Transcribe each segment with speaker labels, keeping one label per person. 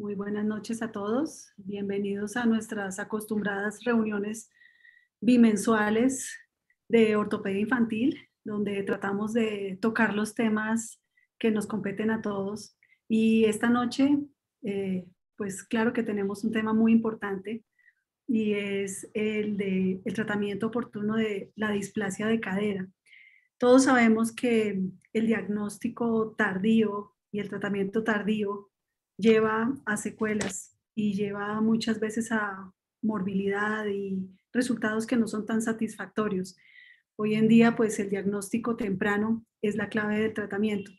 Speaker 1: Muy buenas noches a todos. Bienvenidos a nuestras acostumbradas reuniones bimensuales de ortopedia infantil, donde tratamos de tocar los temas que nos competen a todos. Y esta noche, eh, pues claro que tenemos un tema muy importante y es el de el tratamiento oportuno de la displasia de cadera. Todos sabemos que el diagnóstico tardío y el tratamiento tardío lleva a secuelas y lleva muchas veces a morbilidad y resultados que no son tan satisfactorios. Hoy en día, pues el diagnóstico temprano es la clave del tratamiento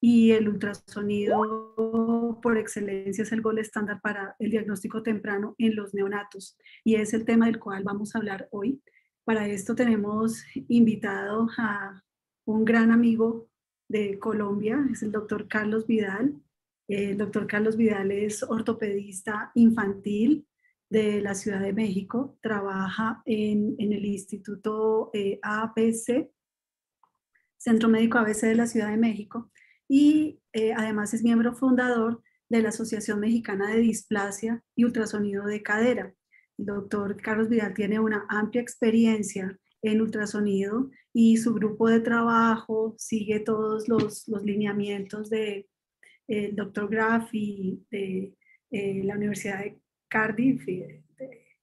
Speaker 1: y el ultrasonido por excelencia es el gol estándar para el diagnóstico temprano en los neonatos y es el tema del cual vamos a hablar hoy. Para esto tenemos invitado a un gran amigo de Colombia, es el doctor Carlos Vidal, eh, el doctor Carlos Vidal es ortopedista infantil de la Ciudad de México, trabaja en, el Instituto eh, Centro Médico ABC de la Ciudad de México, y eh, además es miembro fundador de la Asociación Mexicana de Displasia y Ultrasonido de Cadera. El doctor Carlos Vidal tiene una amplia experiencia en ultrasonido y su grupo de trabajo sigue todos los lineamientos de, el eh, doctor Graff y de eh, la Universidad de Cardiff, eh,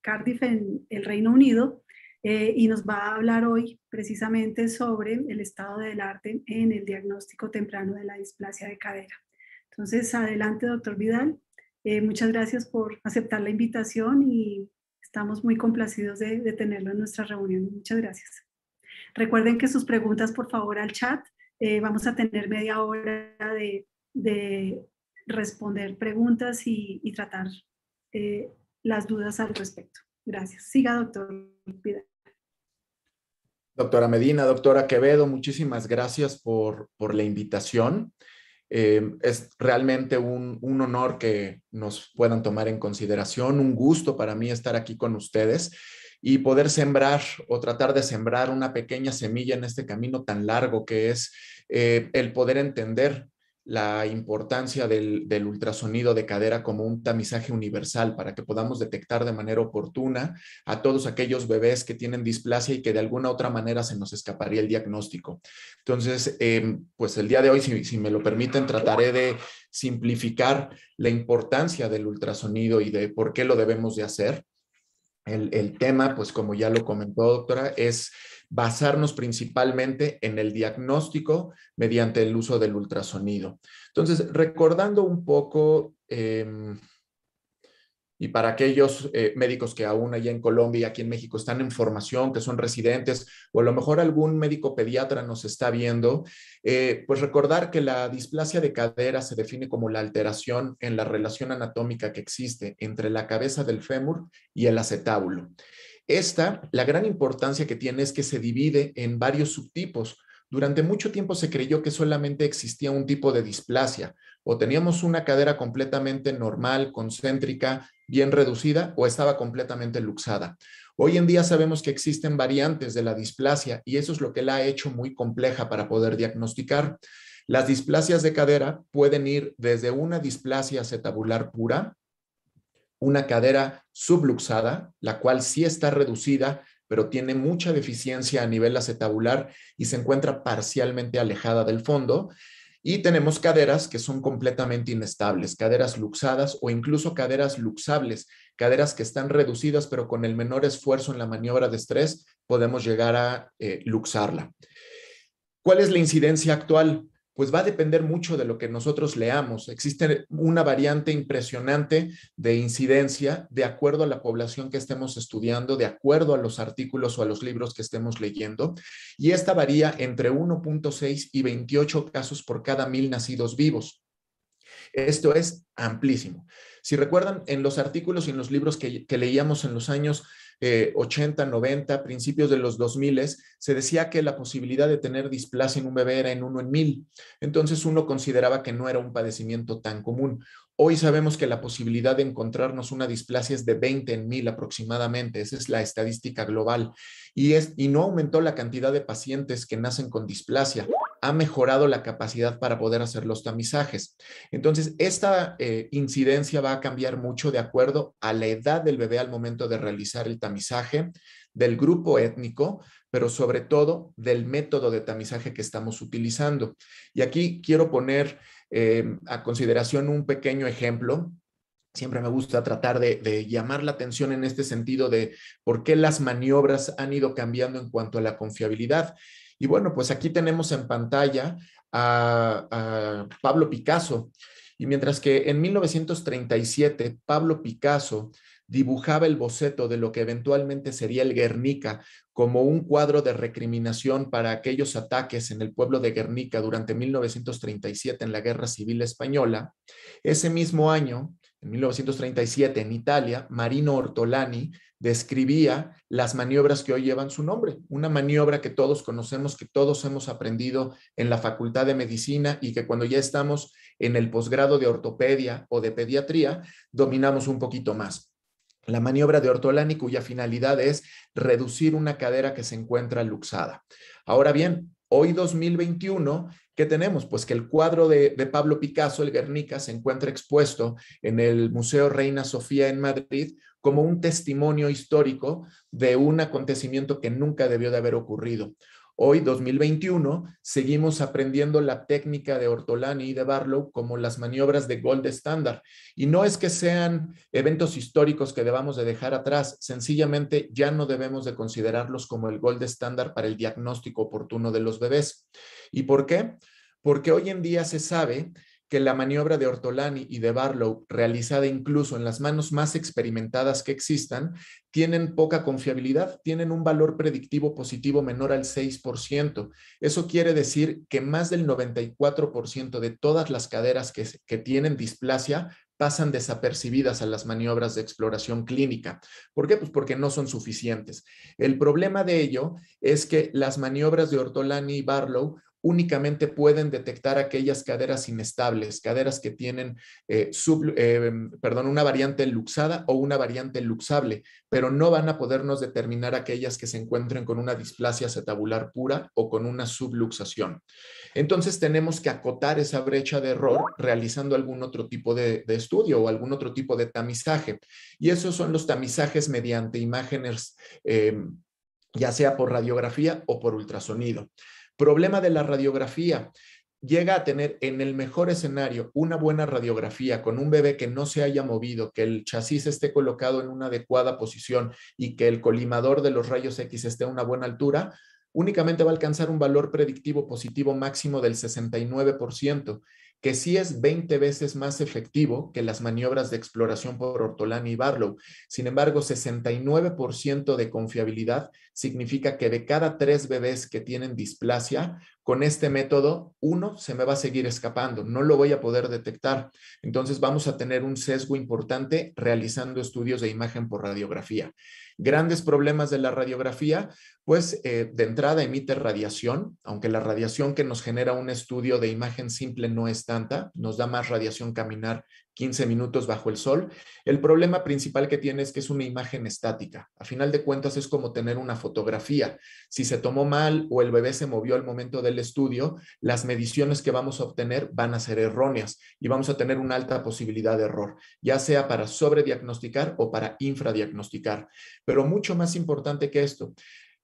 Speaker 1: Cardiff en el Reino Unido, y nos va a hablar hoy precisamente sobre el estado del arte en el diagnóstico temprano de la displasia de cadera. Entonces, adelante, doctor Vidal. muchas gracias por aceptar la invitación y estamos muy complacidos de, tenerlo en nuestra reunión. Muchas gracias. Recuerden que sus preguntas, por favor, al chat. vamos a tener media hora de de responder preguntas y, tratar eh, las dudas al respecto. Gracias. Siga, doctor
Speaker 2: Doctora Medina, doctora Quevedo, muchísimas gracias por, la invitación. Eh, es realmente un, honor que nos puedan tomar en consideración, un gusto para mí estar aquí con ustedes y poder sembrar o tratar de sembrar una pequeña semilla en este camino tan largo que es eh, el poder entender la importancia del, ultrasonido de cadera como un tamizaje universal para que podamos detectar de manera oportuna a todos aquellos bebés que tienen displasia y que de alguna otra manera se nos escaparía el diagnóstico. Entonces, eh, pues el día de hoy, si, me lo permiten, trataré de simplificar la importancia del ultrasonido y de por qué lo debemos de hacer. El, el tema, pues como ya lo comentó doctora, es basarnos principalmente en el diagnóstico mediante el uso del ultrasonido. Entonces, recordando un poco, em, y para aquellos eh, médicos que aún allá en Colombia y aquí en México están en formación, que son residentes, o a lo mejor algún médico pediatra nos está viendo, eh, pues recordar que la displasia de cadera se define como la alteración en la relación anatómica que existe entre la cabeza del fémur y el acetábulo. Esta, la gran importancia que tiene es que se divide en varios subtipos. Durante mucho tiempo se creyó que solamente existía un tipo de displasia, o teníamos una cadera completamente normal, concéntrica, bien reducida, o estaba completamente luxada. Hoy en día sabemos que existen variantes de la displasia y eso es lo que la ha hecho muy compleja para poder diagnosticar. Las displasias de cadera pueden ir desde una displasia acetabular pura una cadera subluxada, la cual sí está reducida, pero tiene mucha deficiencia a nivel acetabular y se encuentra parcialmente alejada del fondo. Y tenemos caderas que son completamente inestables, caderas luxadas o incluso caderas luxables, caderas que están reducidas, pero con el menor esfuerzo en la maniobra de estrés podemos llegar a eh, luxarla. ¿Cuál es la incidencia actual? pues va a depender mucho de lo que nosotros leamos. Existe una variante impresionante de incidencia de acuerdo a la población que estemos estudiando, de acuerdo a los artículos o a los libros que estemos leyendo, y esta varía entre 1.6 y 28 casos por cada mil nacidos vivos. Esto es amplísimo. Si recuerdan, en los artículos y en los libros que, leíamos en los años 80, eh, 90, principios de los 2000, se decía que la posibilidad de tener displasia en un bebé era en uno en mil. Entonces uno consideraba que no era un padecimiento tan común. Hoy sabemos que la posibilidad de encontrarnos una displasia es de 20 en mil aproximadamente, esa es la estadística global, y, es, y no aumentó la cantidad de pacientes que nacen con displasia ha mejorado la capacidad para poder hacer los tamizajes. Entonces, esta eh, incidencia va a cambiar mucho de acuerdo a la edad del bebé al momento de realizar el tamizaje, del grupo étnico, pero sobre todo del método de tamizaje que estamos utilizando. Y aquí quiero poner eh, a consideración un pequeño ejemplo siempre me gusta tratar de, de, llamar la atención en este sentido de por qué las maniobras han ido cambiando en cuanto a la confiabilidad. Y bueno, pues aquí tenemos en pantalla a, Pablo Picasso. Y mientras que en 1937 Pablo Picasso dibujaba el boceto de lo que eventualmente sería el Guernica como un cuadro de recriminación para aquellos ataques en el pueblo de Guernica durante 1937 en la Guerra Civil Española, ese mismo año en 1937, en Italia, Marino Ortolani describía las maniobras que hoy llevan su nombre, una maniobra que todos conocemos, que todos hemos aprendido en la Facultad de Medicina y que cuando ya estamos en el posgrado de ortopedia o de pediatría, dominamos un poquito más. La maniobra de Ortolani cuya finalidad es reducir una cadera que se encuentra luxada. Ahora bien, hoy 2021 ¿Qué tenemos? Pues que el cuadro de, Pablo Picasso, el Guernica, se encuentra expuesto en el Museo Reina Sofía en Madrid como un testimonio histórico de un acontecimiento que nunca debió de haber ocurrido. Hoy, 2021, seguimos aprendiendo la técnica de Ortolani y de Barlow como las maniobras de gold estándar. Y no es que sean eventos históricos que debamos de dejar atrás, sencillamente ya no debemos de considerarlos como el gold estándar para el diagnóstico oportuno de los bebés. ¿Y por qué? Porque hoy en día se sabe que la maniobra de Ortolani y de Barlow, realizada incluso en las manos más experimentadas que existan, tienen poca confiabilidad, tienen un valor predictivo positivo menor al 6%. Eso quiere decir que más del 94% de todas las caderas que, tienen displasia pasan desapercibidas a las maniobras de exploración clínica. ¿Por qué? Pues porque no son suficientes. El problema de ello es que las maniobras de Ortolani y Barlow únicamente pueden detectar aquellas caderas inestables, caderas que tienen eh, eh, perdón, una variante luxada o una variante luxable, pero no van a podernos determinar aquellas que se encuentren con una displasia acetabular pura o con una subluxación. Entonces tenemos que acotar esa brecha de error realizando algún otro tipo de, estudio o algún otro tipo de tamizaje. Y esos son los tamizajes mediante imágenes, eh, ya sea por radiografía o por ultrasonido. Problema de la radiografía. Llega a tener en el mejor escenario una buena radiografía con un bebé que no se haya movido, que el chasis esté colocado en una adecuada posición y que el colimador de los rayos X esté a una buena altura, únicamente va a alcanzar un valor predictivo positivo máximo del 69%, que sí es 20 veces más efectivo que las maniobras de exploración por Ortolani y Barlow. Sin embargo, 69% de confiabilidad significa que de cada tres bebés que tienen displasia, con este método, uno se me va a seguir escapando, no lo voy a poder detectar. Entonces vamos a tener un sesgo importante realizando estudios de imagen por radiografía. Grandes problemas de la radiografía, pues eh, de entrada emite radiación, aunque la radiación que nos genera un estudio de imagen simple no es tanta, nos da más radiación caminar 15 minutos bajo el sol. El problema principal que tiene es que es una imagen estática. A final de cuentas es como tener una fotografía. Si se tomó mal o el bebé se movió al momento del estudio, las mediciones que vamos a obtener van a ser erróneas y vamos a tener una alta posibilidad de error, ya sea para sobrediagnosticar o para infradiagnosticar. Pero mucho más importante que esto,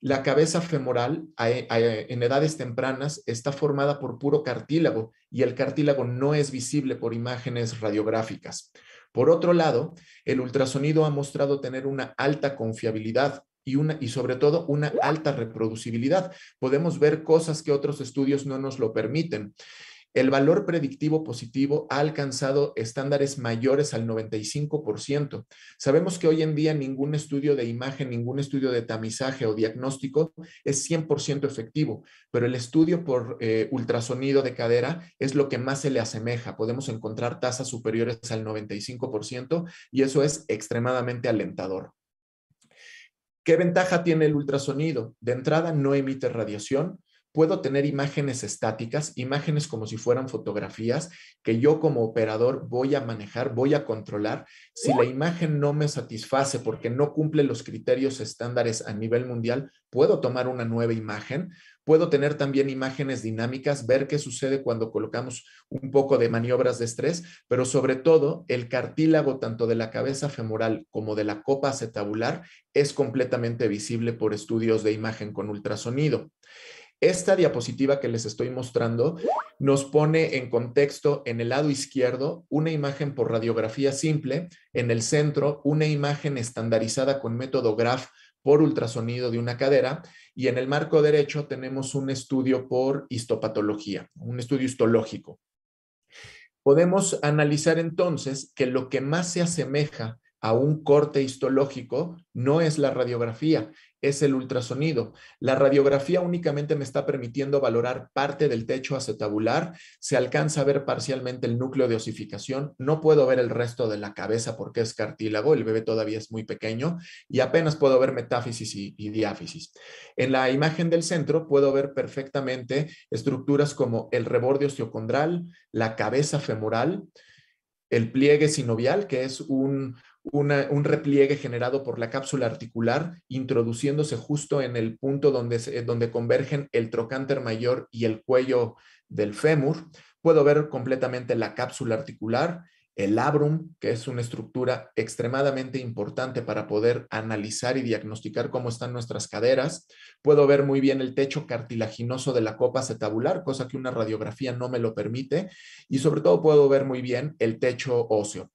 Speaker 2: la cabeza femoral eh, eh, en edades tempranas está formada por puro cartílago y el cartílago no es visible por imágenes radiográficas. Por otro lado, el ultrasonido ha mostrado tener una alta confiabilidad y, una, y sobre todo una alta reproducibilidad. Podemos ver cosas que otros estudios no nos lo permiten. El valor predictivo positivo ha alcanzado estándares mayores al 95%. Sabemos que hoy en día ningún estudio de imagen, ningún estudio de tamizaje o diagnóstico es 100% efectivo, pero el estudio por eh, ultrasonido de cadera es lo que más se le asemeja. Podemos encontrar tasas superiores al 95% y eso es extremadamente alentador. ¿Qué ventaja tiene el ultrasonido? De entrada, no emite radiación, puedo tener imágenes estáticas, imágenes como si fueran fotografías que yo como operador voy a manejar, voy a controlar. Si la imagen no me satisface porque no cumple los criterios estándares a nivel mundial, puedo tomar una nueva imagen. Puedo tener también imágenes dinámicas, ver qué sucede cuando colocamos un poco de maniobras de estrés, pero sobre todo el cartílago tanto de la cabeza femoral como de la copa acetabular es completamente visible por estudios de imagen con ultrasonido. Esta diapositiva que les estoy mostrando nos pone en contexto en el lado izquierdo una imagen por radiografía simple, en el centro una imagen estandarizada con método GRAF por ultrasonido de una cadera y en el marco derecho tenemos un estudio por histopatología, un estudio histológico. Podemos analizar entonces que lo que más se asemeja a un corte histológico no es la radiografía, es el ultrasonido. La radiografía únicamente me está permitiendo valorar parte del techo acetabular, se alcanza a ver parcialmente el núcleo de osificación, no puedo ver el resto de la cabeza porque es cartílago, el bebé todavía es muy pequeño y apenas puedo ver metáfisis y, diáfisis. En la imagen del centro puedo ver perfectamente estructuras como el reborde osteocondral, la cabeza femoral, el pliegue sinovial, que es un, un repliegue generado por la cápsula articular, introduciéndose justo en el punto donde, donde convergen el trocánter mayor y el cuello del fémur. Puedo ver completamente la cápsula articular, el labrum, que es una estructura extremadamente importante para poder analizar y diagnosticar cómo están nuestras caderas. Puedo ver muy bien el techo cartilaginoso de la copa acetabular, cosa que una radiografía no me lo permite, y sobre todo puedo ver muy bien el techo óseo.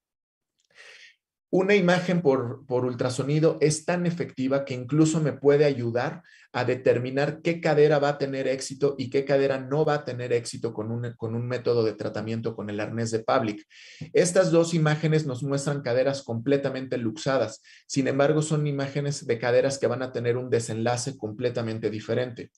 Speaker 2: Una imagen por, por ultrasonido es tan efectiva que incluso me puede ayudar a determinar qué cadera va a tener éxito y qué cadera no va a tener éxito con un, con un método de tratamiento con el arnés de Public. Estas dos imágenes nos muestran caderas completamente luxadas, sin embargo son imágenes de caderas que van a tener un desenlace completamente diferente.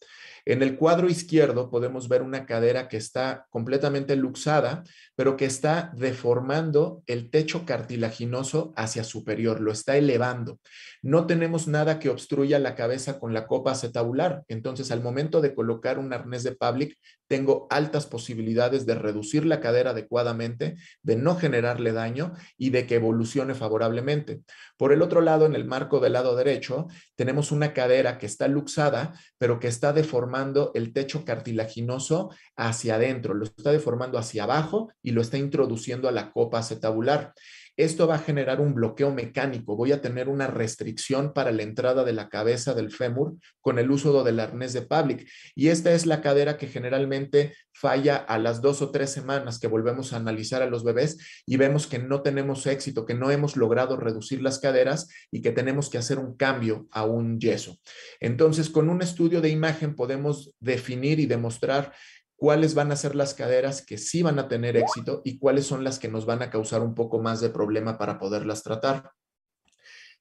Speaker 2: En el cuadro izquierdo podemos ver una cadera que está completamente luxada, pero que está deformando el techo cartilaginoso hacia superior, lo está elevando. No tenemos nada que obstruya la cabeza con la copa tabular Entonces, al momento de colocar un arnés de public, tengo altas posibilidades de reducir la cadera adecuadamente, de no generarle daño y de que evolucione favorablemente. Por el otro lado, en el marco del lado derecho, tenemos una cadera que está luxada, pero que está deformando el techo cartilaginoso hacia adentro, lo está deformando hacia abajo y lo está introduciendo a la copa acetabular. Esto va a generar un bloqueo mecánico, voy a tener una restricción para la entrada de la cabeza del fémur con el uso del arnés de public. Y esta es la cadera que generalmente falla a las dos o tres semanas que volvemos a analizar a los bebés y vemos que no tenemos éxito, que no hemos logrado reducir las caderas y que tenemos que hacer un cambio a un yeso. Entonces, con un estudio de imagen podemos definir y demostrar cuáles van a ser las caderas que sí van a tener éxito y cuáles son las que nos van a causar un poco más de problema para poderlas tratar.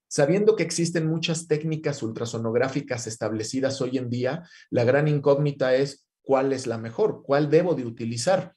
Speaker 2: Sabiendo que existen muchas técnicas ultrasonográficas establecidas hoy en día, la gran incógnita es cuál es la mejor, cuál debo de utilizar.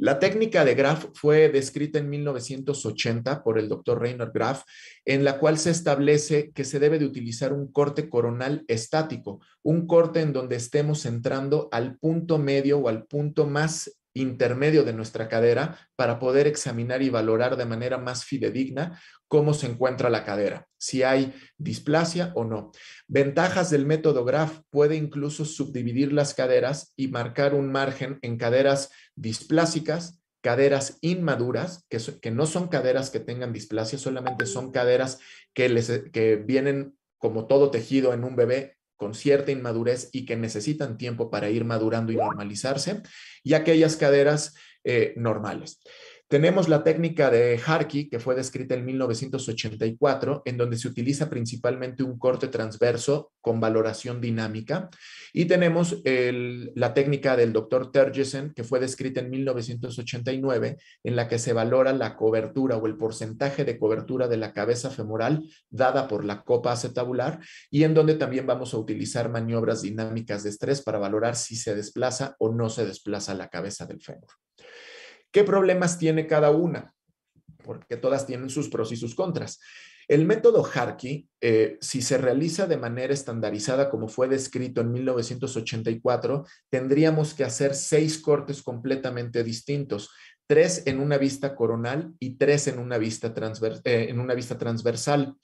Speaker 2: La técnica de Graf fue descrita en 1980 por el doctor Reinhard Graf, en la cual se establece que se debe de utilizar un corte coronal estático, un corte en donde estemos entrando al punto medio o al punto más intermedio de nuestra cadera para poder examinar y valorar de manera más fidedigna cómo se encuentra la cadera, si hay displasia o no. Ventajas del método GRAF puede incluso subdividir las caderas y marcar un margen en caderas displásicas, caderas inmaduras, que, no son caderas que tengan displasia, solamente son caderas que vienen como todo tejido en un bebé con cierta inmadurez y que necesitan tiempo para ir madurando y normalizarse, y aquellas caderas eh, normales. Tenemos la técnica de Harkey, que fue descrita en 1984, en donde se utiliza principalmente un corte transverso con valoración dinámica. Y tenemos la técnica del doctor Tergesen, que fue descrita en 1989, en la que se valora la cobertura o el porcentaje de cobertura de la cabeza femoral dada por la copa acetabular, y en donde también vamos a utilizar maniobras dinámicas de estrés para valorar si se desplaza o no se desplaza la cabeza del fémur. ¿Qué problemas tiene cada una? Porque todas tienen sus pros y sus contras. El método Harkey, eh, si se realiza de manera estandarizada como fue descrito en 1984, tendríamos que hacer seis cortes completamente distintos, tres en una vista coronal y tres eh, en una vista, transversal.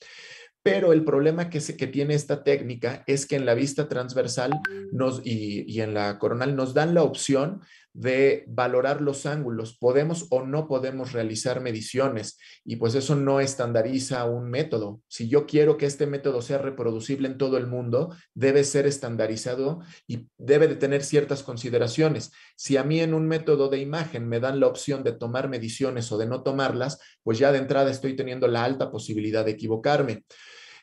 Speaker 2: Pero el problema que, se, que, tiene esta técnica es que en la vista transversal nos, y en la coronal nos dan la opción de valorar los ángulos. Podemos o no podemos realizar mediciones y pues eso no estandariza un método. Si yo quiero que este método sea reproducible en todo el mundo, debe ser estandarizado y debe de tener ciertas consideraciones. Si a mí en un método de imagen me dan la opción de tomar mediciones o de no tomarlas, pues ya de entrada estoy teniendo la alta posibilidad de equivocarme.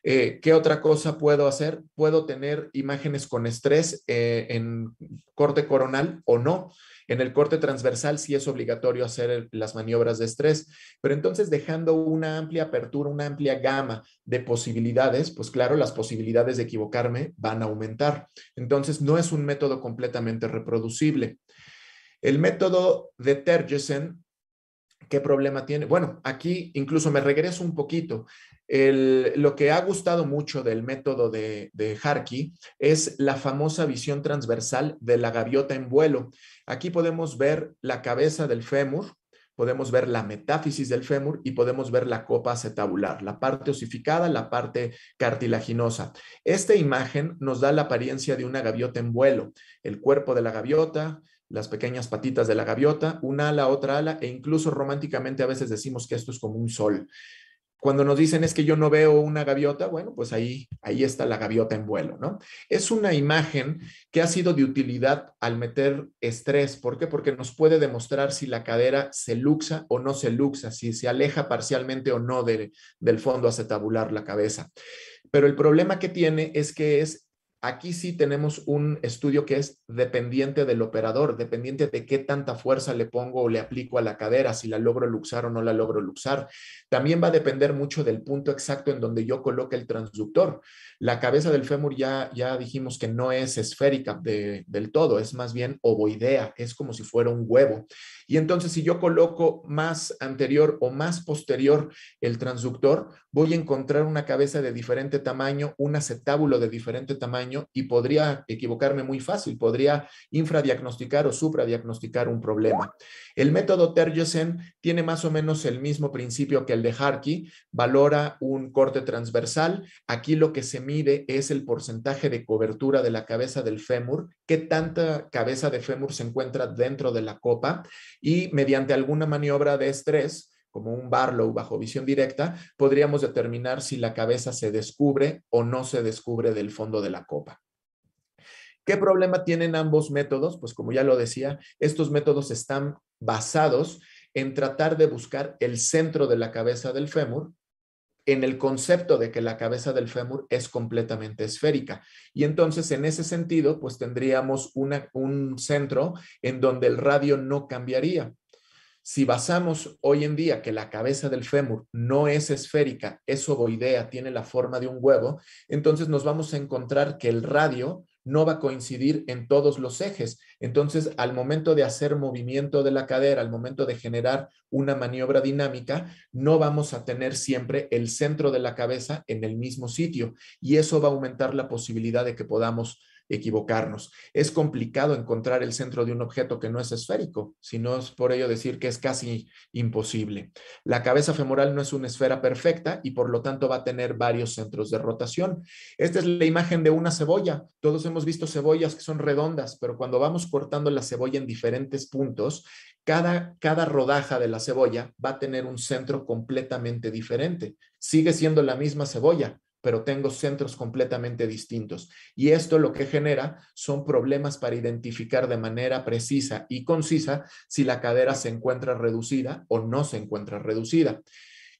Speaker 2: Eh, ¿Qué otra cosa puedo hacer? Puedo tener imágenes con estrés eh, en corte coronal o no. En el corte transversal sí es obligatorio hacer las maniobras de estrés, pero entonces dejando una amplia apertura, una amplia gama de posibilidades, pues claro, las posibilidades de equivocarme van a aumentar. Entonces no es un método completamente reproducible. El método de Tergesen ¿Qué problema tiene? Bueno, aquí incluso me regreso un poquito. lo que ha gustado mucho del método de, de Harkey es la famosa visión transversal de la gaviota en vuelo. Aquí podemos ver la cabeza del fémur, podemos ver la metáfisis del fémur y podemos ver la copa acetabular, la parte osificada, la parte cartilaginosa. Esta imagen nos da la apariencia de una gaviota en vuelo, el cuerpo de la gaviota, las pequeñas patitas de la gaviota, una ala, otra ala, e incluso románticamente a veces decimos que esto es como un sol. Cuando nos dicen es que yo no veo una gaviota, bueno, pues ahí, ahí está la gaviota en vuelo, ¿no? Es una imagen que ha sido de utilidad al meter estrés. ¿Por qué? Porque nos puede demostrar si la cadera se luxa o no se luxa, si se aleja parcialmente o no del fondo tabular la cabeza. Pero el problema que tiene es que es Aquí sí tenemos un estudio que es dependiente del operador, dependiente de qué tanta fuerza le pongo o le aplico a la cadera, si la logro luxar o no la logro luxar. También va a depender mucho del punto exacto en donde yo coloque el transductor. La cabeza del fémur ya, ya dijimos que no es esférica del todo, es más bien ovoidea, es como si fuera un huevo. Y entonces, si yo coloco más anterior o más posterior el transductor, voy a encontrar una cabeza de diferente tamaño, un acetábulo de diferente tamaño y podría equivocarme muy fácil, podría infradiagnosticar o supradiagnosticar un problema. El método Tergesen tiene más o menos el mismo principio que el de Harkey, valora un corte transversal. Aquí lo que se mide es el porcentaje de cobertura de la cabeza del fémur qué tanta cabeza de fémur se encuentra dentro de la copa y mediante alguna maniobra de estrés, como un Barlow bajo visión directa, podríamos determinar si la cabeza se descubre o no se descubre del fondo de la copa. ¿Qué problema tienen ambos métodos? Pues como ya lo decía, estos métodos están basados en tratar de buscar el centro de la cabeza del fémur en el concepto de que la cabeza del fémur es completamente esférica. Y entonces, en ese sentido, pues tendríamos un centro en donde el radio no cambiaría. Si basamos hoy en día que la cabeza del fémur no es esférica, es ovoidea, tiene la forma de un huevo, entonces nos vamos a encontrar que el radio no va a coincidir en todos los ejes. Entonces, al momento de hacer movimiento de la cadera, al momento de generar una maniobra dinámica, no vamos a tener siempre el centro de la cabeza en el mismo sitio y eso va a aumentar la posibilidad de que podamos equivocarnos. Es complicado encontrar el centro de un objeto que no es esférico, sino es por ello decir que es casi imposible. La cabeza femoral no es una esfera perfecta y por lo tanto va a tener varios centros de rotación. Esta es la imagen de una cebolla. Todos hemos visto cebollas que son redondas, pero cuando vamos cortando la cebolla en diferentes puntos, cada, cada rodaja de la cebolla va a tener un centro completamente diferente. Sigue siendo la misma cebolla, pero tengo centros completamente distintos. Y esto lo que genera son problemas para identificar de manera precisa y concisa si la cadera se encuentra reducida o no se encuentra reducida.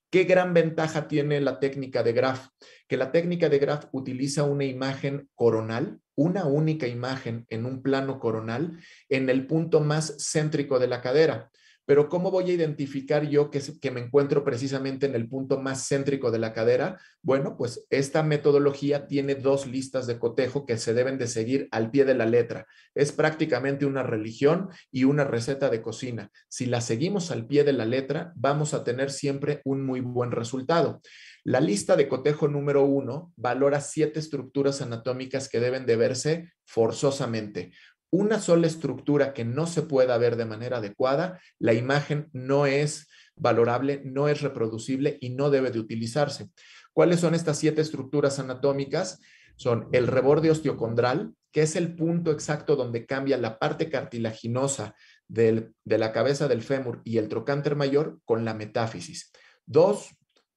Speaker 2: ¿Qué gran ventaja tiene la técnica de Graf? Que la técnica de Graf utiliza una imagen coronal, una única imagen en un plano coronal, en el punto más céntrico de la cadera pero ¿cómo voy a identificar yo que, me encuentro precisamente en el punto más céntrico de la cadera? Bueno, pues esta metodología tiene dos listas de cotejo que se deben de seguir al pie de la letra. Es prácticamente una religión y una receta de cocina. Si la seguimos al pie de la letra, vamos a tener siempre un muy buen resultado. La lista de cotejo número uno valora siete estructuras anatómicas que deben de verse forzosamente una sola estructura que no se pueda ver de manera adecuada, la imagen no es valorable, no es reproducible y no debe de utilizarse. ¿Cuáles son estas siete estructuras anatómicas? Son el reborde osteocondral, que es el punto exacto donde cambia la parte cartilaginosa de la cabeza del fémur y el trocánter mayor con la metáfisis. Dos,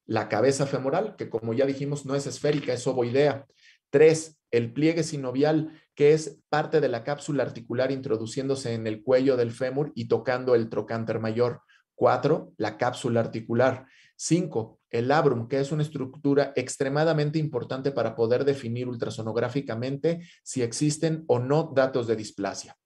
Speaker 2: la cabeza femoral, que como ya dijimos no es esférica, es ovoidea. Tres, el pliegue sinovial, que es parte de la cápsula articular introduciéndose en el cuello del fémur y tocando el trocánter mayor. Cuatro, La cápsula articular. Cinco, El labrum, que es una estructura extremadamente importante para poder definir ultrasonográficamente si existen o no datos de displasia.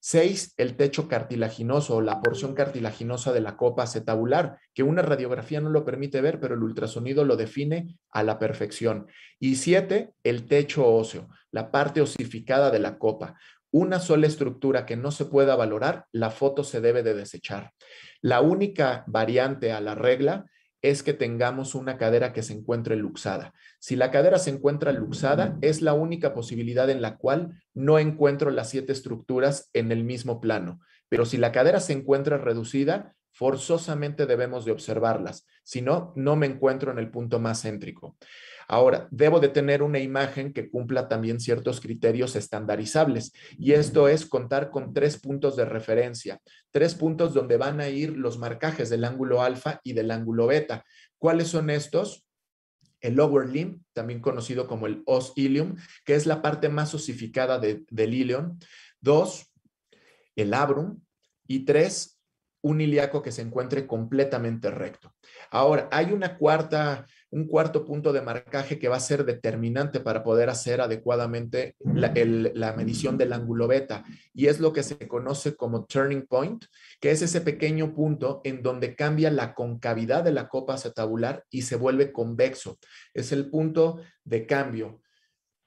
Speaker 2: Seis, El techo cartilaginoso o la porción cartilaginosa de la copa acetabular, que una radiografía no lo permite ver, pero el ultrasonido lo define a la perfección. Y siete, El techo óseo, la parte osificada de la copa. Una sola estructura que no se pueda valorar, la foto se debe de desechar. La única variante a la regla es que tengamos una cadera que se encuentre luxada. Si la cadera se encuentra luxada, es la única posibilidad en la cual no encuentro las siete estructuras en el mismo plano. Pero si la cadera se encuentra reducida, forzosamente debemos de observarlas. Si no, no me encuentro en el punto más céntrico. Ahora, debo de tener una imagen que cumpla también ciertos criterios estandarizables y esto es contar con tres puntos de referencia, tres puntos donde van a ir los marcajes del ángulo alfa y del ángulo beta. ¿Cuáles son estos? El lower limb, también conocido como el os ilium, que es la parte más osificada del ilion. Dos, el abrum. Y tres, un ilíaco que se encuentre completamente recto. Ahora, hay una cuarta, un cuarto punto de marcaje que va a ser determinante para poder hacer adecuadamente la, medición del ángulo beta y es lo que se conoce como turning point, que es ese pequeño punto en donde cambia la concavidad de la copa acetabular y se vuelve convexo. Es el punto de cambio.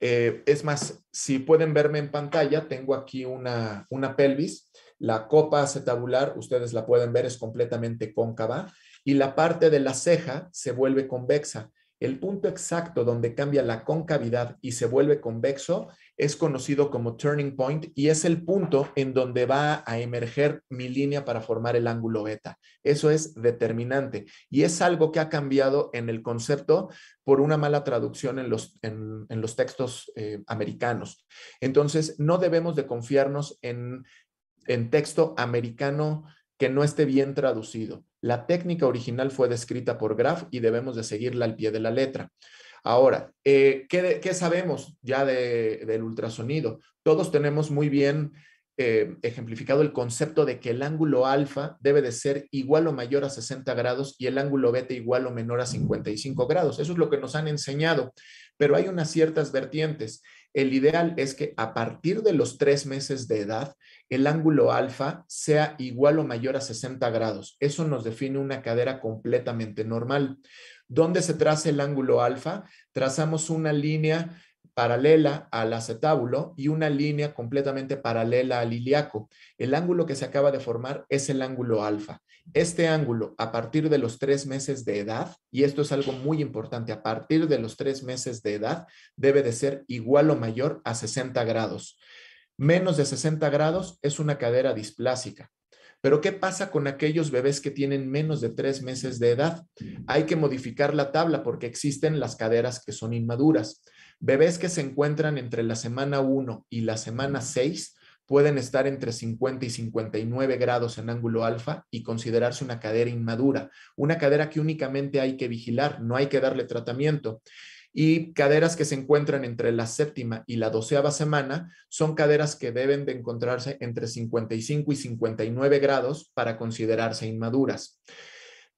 Speaker 2: Eh, es más, si pueden verme en pantalla, tengo aquí una, una pelvis. La copa acetabular, ustedes la pueden ver, es completamente cóncava y la parte de la ceja se vuelve convexa. El punto exacto donde cambia la concavidad y se vuelve convexo es conocido como turning point y es el punto en donde va a emerger mi línea para formar el ángulo beta. Eso es determinante y es algo que ha cambiado en el concepto por una mala traducción en los, en, los textos eh, americanos. Entonces, no debemos de confiarnos en, en texto americano que no esté bien traducido. La técnica original fue descrita por Graf y debemos de seguirla al pie de la letra. Ahora, eh, ¿qué, sabemos ya del ultrasonido? Todos tenemos muy bien eh, ejemplificado el concepto de que el ángulo alfa debe de ser igual o mayor a 60 grados y el ángulo beta igual o menor a 55 grados. Eso es lo que nos han enseñado, pero hay unas ciertas vertientes el ideal es que a partir de los tres meses de edad, el ángulo alfa sea igual o mayor a 60 grados. Eso nos define una cadera completamente normal. ¿Dónde se traza el ángulo alfa? Trazamos una línea paralela al acetábulo y una línea completamente paralela al ilíaco. El ángulo que se acaba de formar es el ángulo alfa. Este ángulo, a partir de los tres meses de edad, y esto es algo muy importante, a partir de los tres meses de edad, debe de ser igual o mayor a 60 grados. Menos de 60 grados es una cadera displásica. Pero ¿qué pasa con aquellos bebés que tienen menos de tres meses de edad? Hay que modificar la tabla porque existen las caderas que son inmaduras. Bebés que se encuentran entre la semana 1 y la semana 6 pueden estar entre 50 y 59 grados en ángulo alfa y considerarse una cadera inmadura, una cadera que únicamente hay que vigilar, no hay que darle tratamiento. Y caderas que se encuentran entre la séptima y la doceava semana son caderas que deben de encontrarse entre 55 y 59 grados para considerarse inmaduras.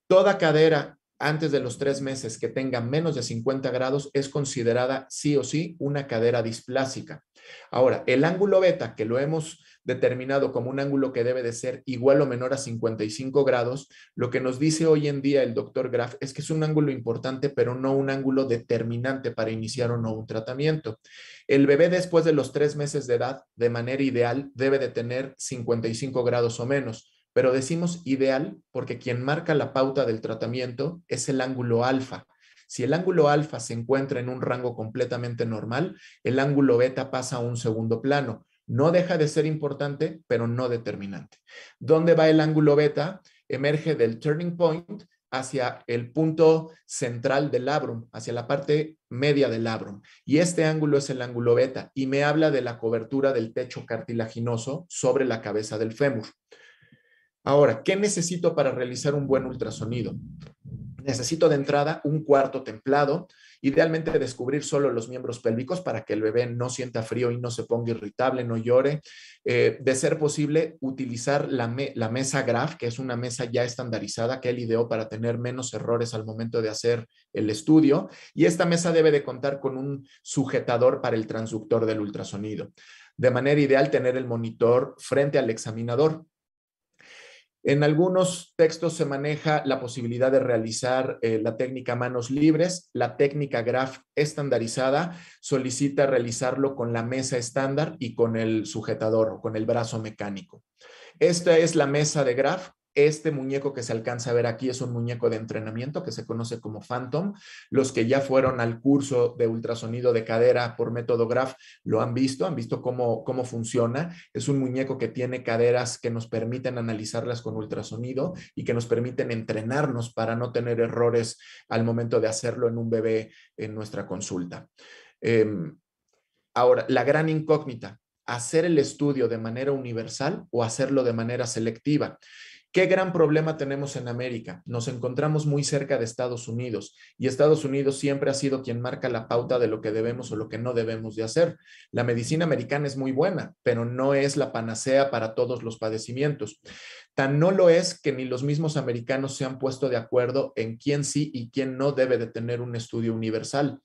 Speaker 2: Toda cadera antes de los tres meses que tenga menos de 50 grados es considerada sí o sí una cadera displásica. Ahora, el ángulo beta, que lo hemos determinado como un ángulo que debe de ser igual o menor a 55 grados, lo que nos dice hoy en día el doctor Graf es que es un ángulo importante, pero no un ángulo determinante para iniciar o no un tratamiento. El bebé después de los tres meses de edad, de manera ideal, debe de tener 55 grados o menos pero decimos ideal porque quien marca la pauta del tratamiento es el ángulo alfa. Si el ángulo alfa se encuentra en un rango completamente normal, el ángulo beta pasa a un segundo plano. No deja de ser importante, pero no determinante. ¿Dónde va el ángulo beta? Emerge del turning point hacia el punto central del labrum, hacia la parte media del labrum. Y este ángulo es el ángulo beta y me habla de la cobertura del techo cartilaginoso sobre la cabeza del fémur. Ahora, ¿qué necesito para realizar un buen ultrasonido? Necesito de entrada un cuarto templado, idealmente descubrir solo los miembros pélvicos para que el bebé no sienta frío y no se ponga irritable, no llore. Eh, de ser posible, utilizar la, mesa GRAF, que es una mesa ya estandarizada que él ideó para tener menos errores al momento de hacer el estudio. Y esta mesa debe de contar con un sujetador para el transductor del ultrasonido. De manera ideal, tener el monitor frente al examinador en algunos textos se maneja la posibilidad de realizar eh, la técnica manos libres. La técnica graph estandarizada solicita realizarlo con la mesa estándar y con el sujetador o con el brazo mecánico. Esta es la mesa de graph este muñeco que se alcanza a ver aquí es un muñeco de entrenamiento que se conoce como Phantom. Los que ya fueron al curso de ultrasonido de cadera por método Graf lo han visto, han visto cómo, cómo funciona. Es un muñeco que tiene caderas que nos permiten analizarlas con ultrasonido y que nos permiten entrenarnos para no tener errores al momento de hacerlo en un bebé en nuestra consulta. Em, ahora, la gran incógnita, hacer el estudio de manera universal o hacerlo de manera selectiva. ¿Qué gran problema tenemos en América? Nos encontramos muy cerca de Estados Unidos y Estados Unidos siempre ha sido quien marca la pauta de lo que debemos o lo que no debemos de hacer. La medicina americana es muy buena, pero no es la panacea para todos los padecimientos. Tan no lo es que ni los mismos americanos se han puesto de acuerdo en quién sí y quién no debe de tener un estudio universal.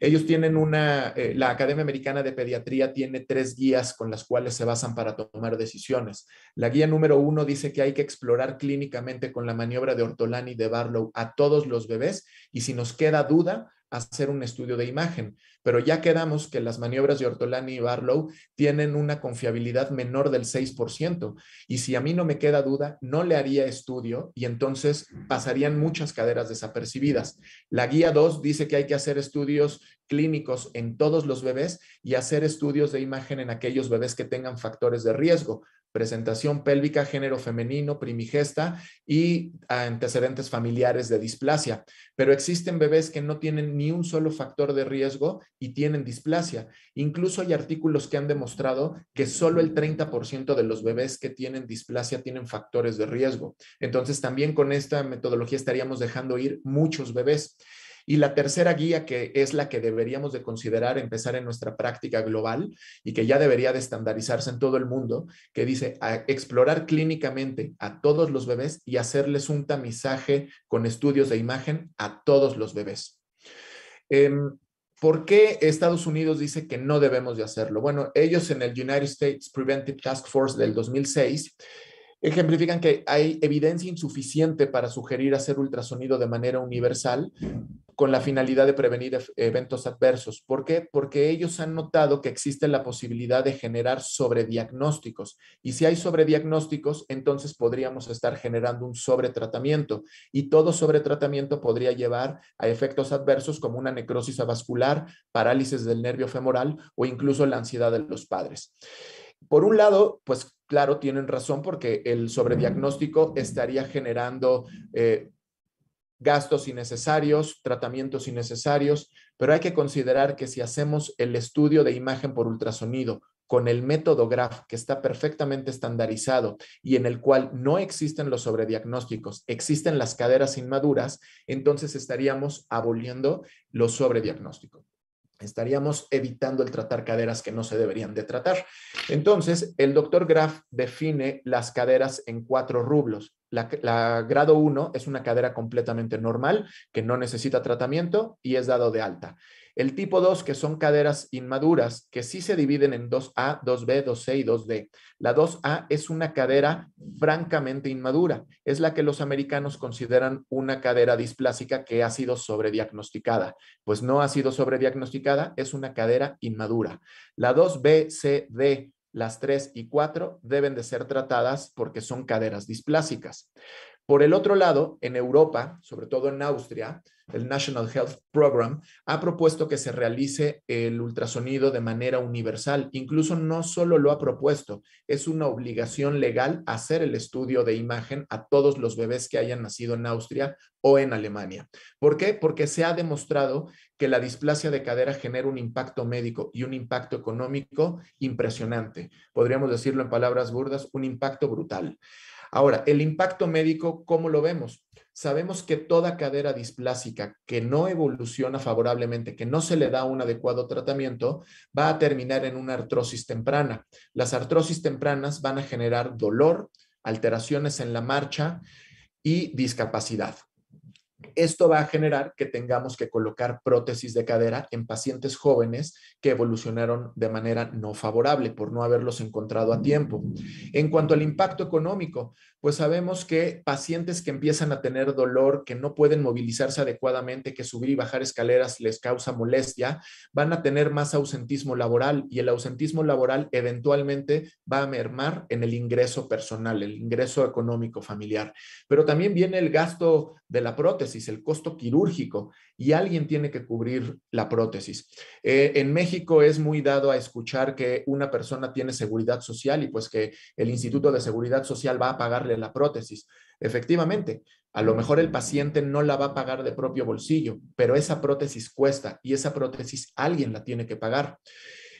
Speaker 2: Ellos tienen una, eh, la Academia Americana de Pediatría tiene tres guías con las cuales se basan para tomar decisiones. La guía número uno dice que hay que explorar clínicamente con la maniobra de Ortolani de Barlow a todos los bebés y si nos queda duda, hacer un estudio de imagen, pero ya quedamos que las maniobras de Ortolani y Barlow tienen una confiabilidad menor del 6%, y si a mí no me queda duda, no le haría estudio y entonces pasarían muchas caderas desapercibidas. La guía 2 dice que hay que hacer estudios clínicos en todos los bebés y hacer estudios de imagen en aquellos bebés que tengan factores de riesgo presentación pélvica, género femenino, primigesta y antecedentes familiares de displasia. Pero existen bebés que no tienen ni un solo factor de riesgo y tienen displasia. Incluso hay artículos que han demostrado que solo el 30% de los bebés que tienen displasia tienen factores de riesgo. Entonces, también con esta metodología estaríamos dejando ir muchos bebés. Y la tercera guía, que es la que deberíamos de considerar empezar en nuestra práctica global y que ya debería de estandarizarse en todo el mundo, que dice explorar clínicamente a todos los bebés y hacerles un tamizaje con estudios de imagen a todos los bebés. Em, ¿Por qué Estados Unidos dice que no debemos de hacerlo? Bueno, ellos en el United States Preventive Task Force del 2006 ejemplifican que hay evidencia insuficiente para sugerir hacer ultrasonido de manera universal con la finalidad de prevenir eventos adversos. ¿Por qué? Porque ellos han notado que existe la posibilidad de generar sobrediagnósticos. Y si hay sobrediagnósticos, entonces podríamos estar generando un sobretratamiento. Y todo sobretratamiento podría llevar a efectos adversos como una necrosis vascular, parálisis del nervio femoral o incluso la ansiedad de los padres. Por un lado, pues claro, tienen razón porque el sobrediagnóstico estaría generando eh, gastos innecesarios, tratamientos innecesarios, pero hay que considerar que si hacemos el estudio de imagen por ultrasonido con el método GRAF, que está perfectamente estandarizado y en el cual no existen los sobrediagnósticos, existen las caderas inmaduras, entonces estaríamos aboliendo los sobrediagnósticos estaríamos evitando el tratar caderas que no se deberían de tratar. Entonces, el doctor Graf define las caderas en cuatro rublos. La, la grado 1 es una cadera completamente normal que no necesita tratamiento y es dado de alta. El tipo 2, que son caderas inmaduras, que sí se dividen en 2A, 2B, 2C y 2D. La 2A es una cadera francamente inmadura. Es la que los americanos consideran una cadera displásica que ha sido sobrediagnosticada. Pues no ha sido sobrediagnosticada, es una cadera inmadura. La 2B, C, D, las 3 y 4 deben de ser tratadas porque son caderas displásicas. Por el otro lado, en Europa, sobre todo en Austria, el National Health Program ha propuesto que se realice el ultrasonido de manera universal. Incluso no solo lo ha propuesto, es una obligación legal hacer el estudio de imagen a todos los bebés que hayan nacido en Austria o en Alemania. ¿Por qué? Porque se ha demostrado que la displasia de cadera genera un impacto médico y un impacto económico impresionante. Podríamos decirlo en palabras burdas, un impacto brutal. Ahora, el impacto médico, ¿cómo lo vemos? Sabemos que toda cadera displásica que no evoluciona favorablemente, que no se le da un adecuado tratamiento, va a terminar en una artrosis temprana. Las artrosis tempranas van a generar dolor, alteraciones en la marcha y discapacidad. Esto va a generar que tengamos que colocar prótesis de cadera en pacientes jóvenes que evolucionaron de manera no favorable por no haberlos encontrado a tiempo. En cuanto al impacto económico, pues sabemos que pacientes que empiezan a tener dolor, que no pueden movilizarse adecuadamente, que subir y bajar escaleras les causa molestia, van a tener más ausentismo laboral y el ausentismo laboral eventualmente va a mermar en el ingreso personal, el ingreso económico familiar. Pero también viene el gasto de la prótesis, el costo quirúrgico y alguien tiene que cubrir la prótesis. Eh, en México es muy dado a escuchar que una persona tiene seguridad social y pues que el Instituto de Seguridad Social va a pagarle la prótesis. Efectivamente, a lo mejor el paciente no la va a pagar de propio bolsillo, pero esa prótesis cuesta y esa prótesis alguien la tiene que pagar.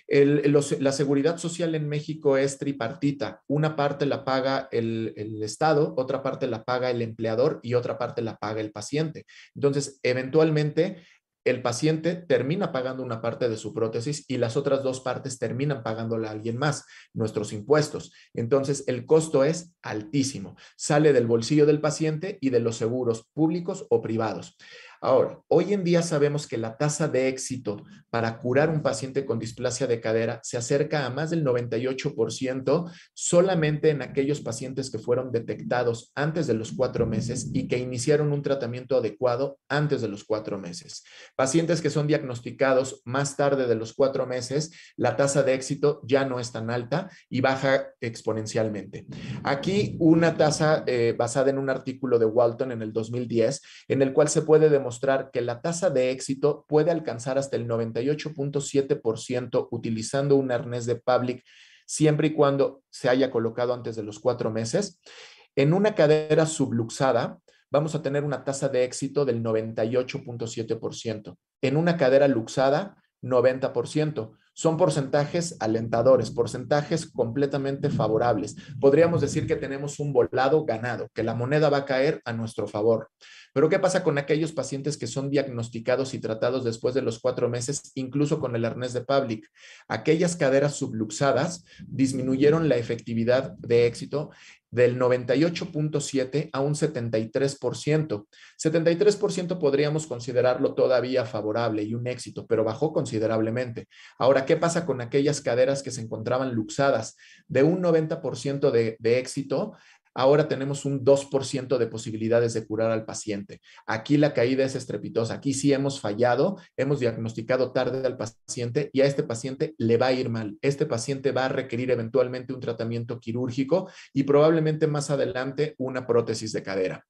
Speaker 2: la seguridad social en México es tripartita. Una parte la paga el, Estado, otra parte la paga el empleador y otra parte la paga el paciente. Entonces, eventualmente, el paciente termina pagando una parte de su prótesis y las otras dos partes terminan pagándola a alguien más, nuestros impuestos. Entonces, el costo es altísimo. Sale del bolsillo del paciente y de los seguros públicos o privados. Ahora, hoy en día sabemos que la tasa de éxito para curar un paciente con displasia de cadera se acerca a más del 98% solamente en aquellos pacientes que fueron detectados antes de los cuatro meses y que iniciaron un tratamiento adecuado antes de los cuatro meses. Pacientes que son diagnosticados más tarde de los cuatro meses, la tasa de éxito ya no es tan alta y baja exponencialmente. Aquí una tasa eh, basada en un artículo de Walton en el 2010, en el cual se puede demostrar que la tasa de éxito puede alcanzar hasta el 98.7% utilizando un arnés de public siempre y cuando se haya colocado antes de los cuatro meses. En una cadera subluxada vamos a tener una tasa de éxito del 98.7%. En una cadera luxada, 90%. Son porcentajes alentadores, porcentajes completamente favorables. Podríamos decir que tenemos un volado ganado, que la moneda va a caer a nuestro favor. Pero ¿qué pasa con aquellos pacientes que son diagnosticados y tratados después de los cuatro meses, incluso con el arnés de public. Aquellas caderas subluxadas disminuyeron la efectividad de éxito del 98.7 a un 73%. 73% podríamos considerarlo todavía favorable y un éxito, pero bajó considerablemente. Ahora, ¿qué pasa con aquellas caderas que se encontraban luxadas? De un 90% de, de éxito ahora tenemos un 2% de posibilidades de curar al paciente. Aquí la caída es estrepitosa, aquí sí hemos fallado, hemos diagnosticado tarde al paciente y a este paciente le va a ir mal. Este paciente va a requerir eventualmente un tratamiento quirúrgico y probablemente más adelante una prótesis de cadera.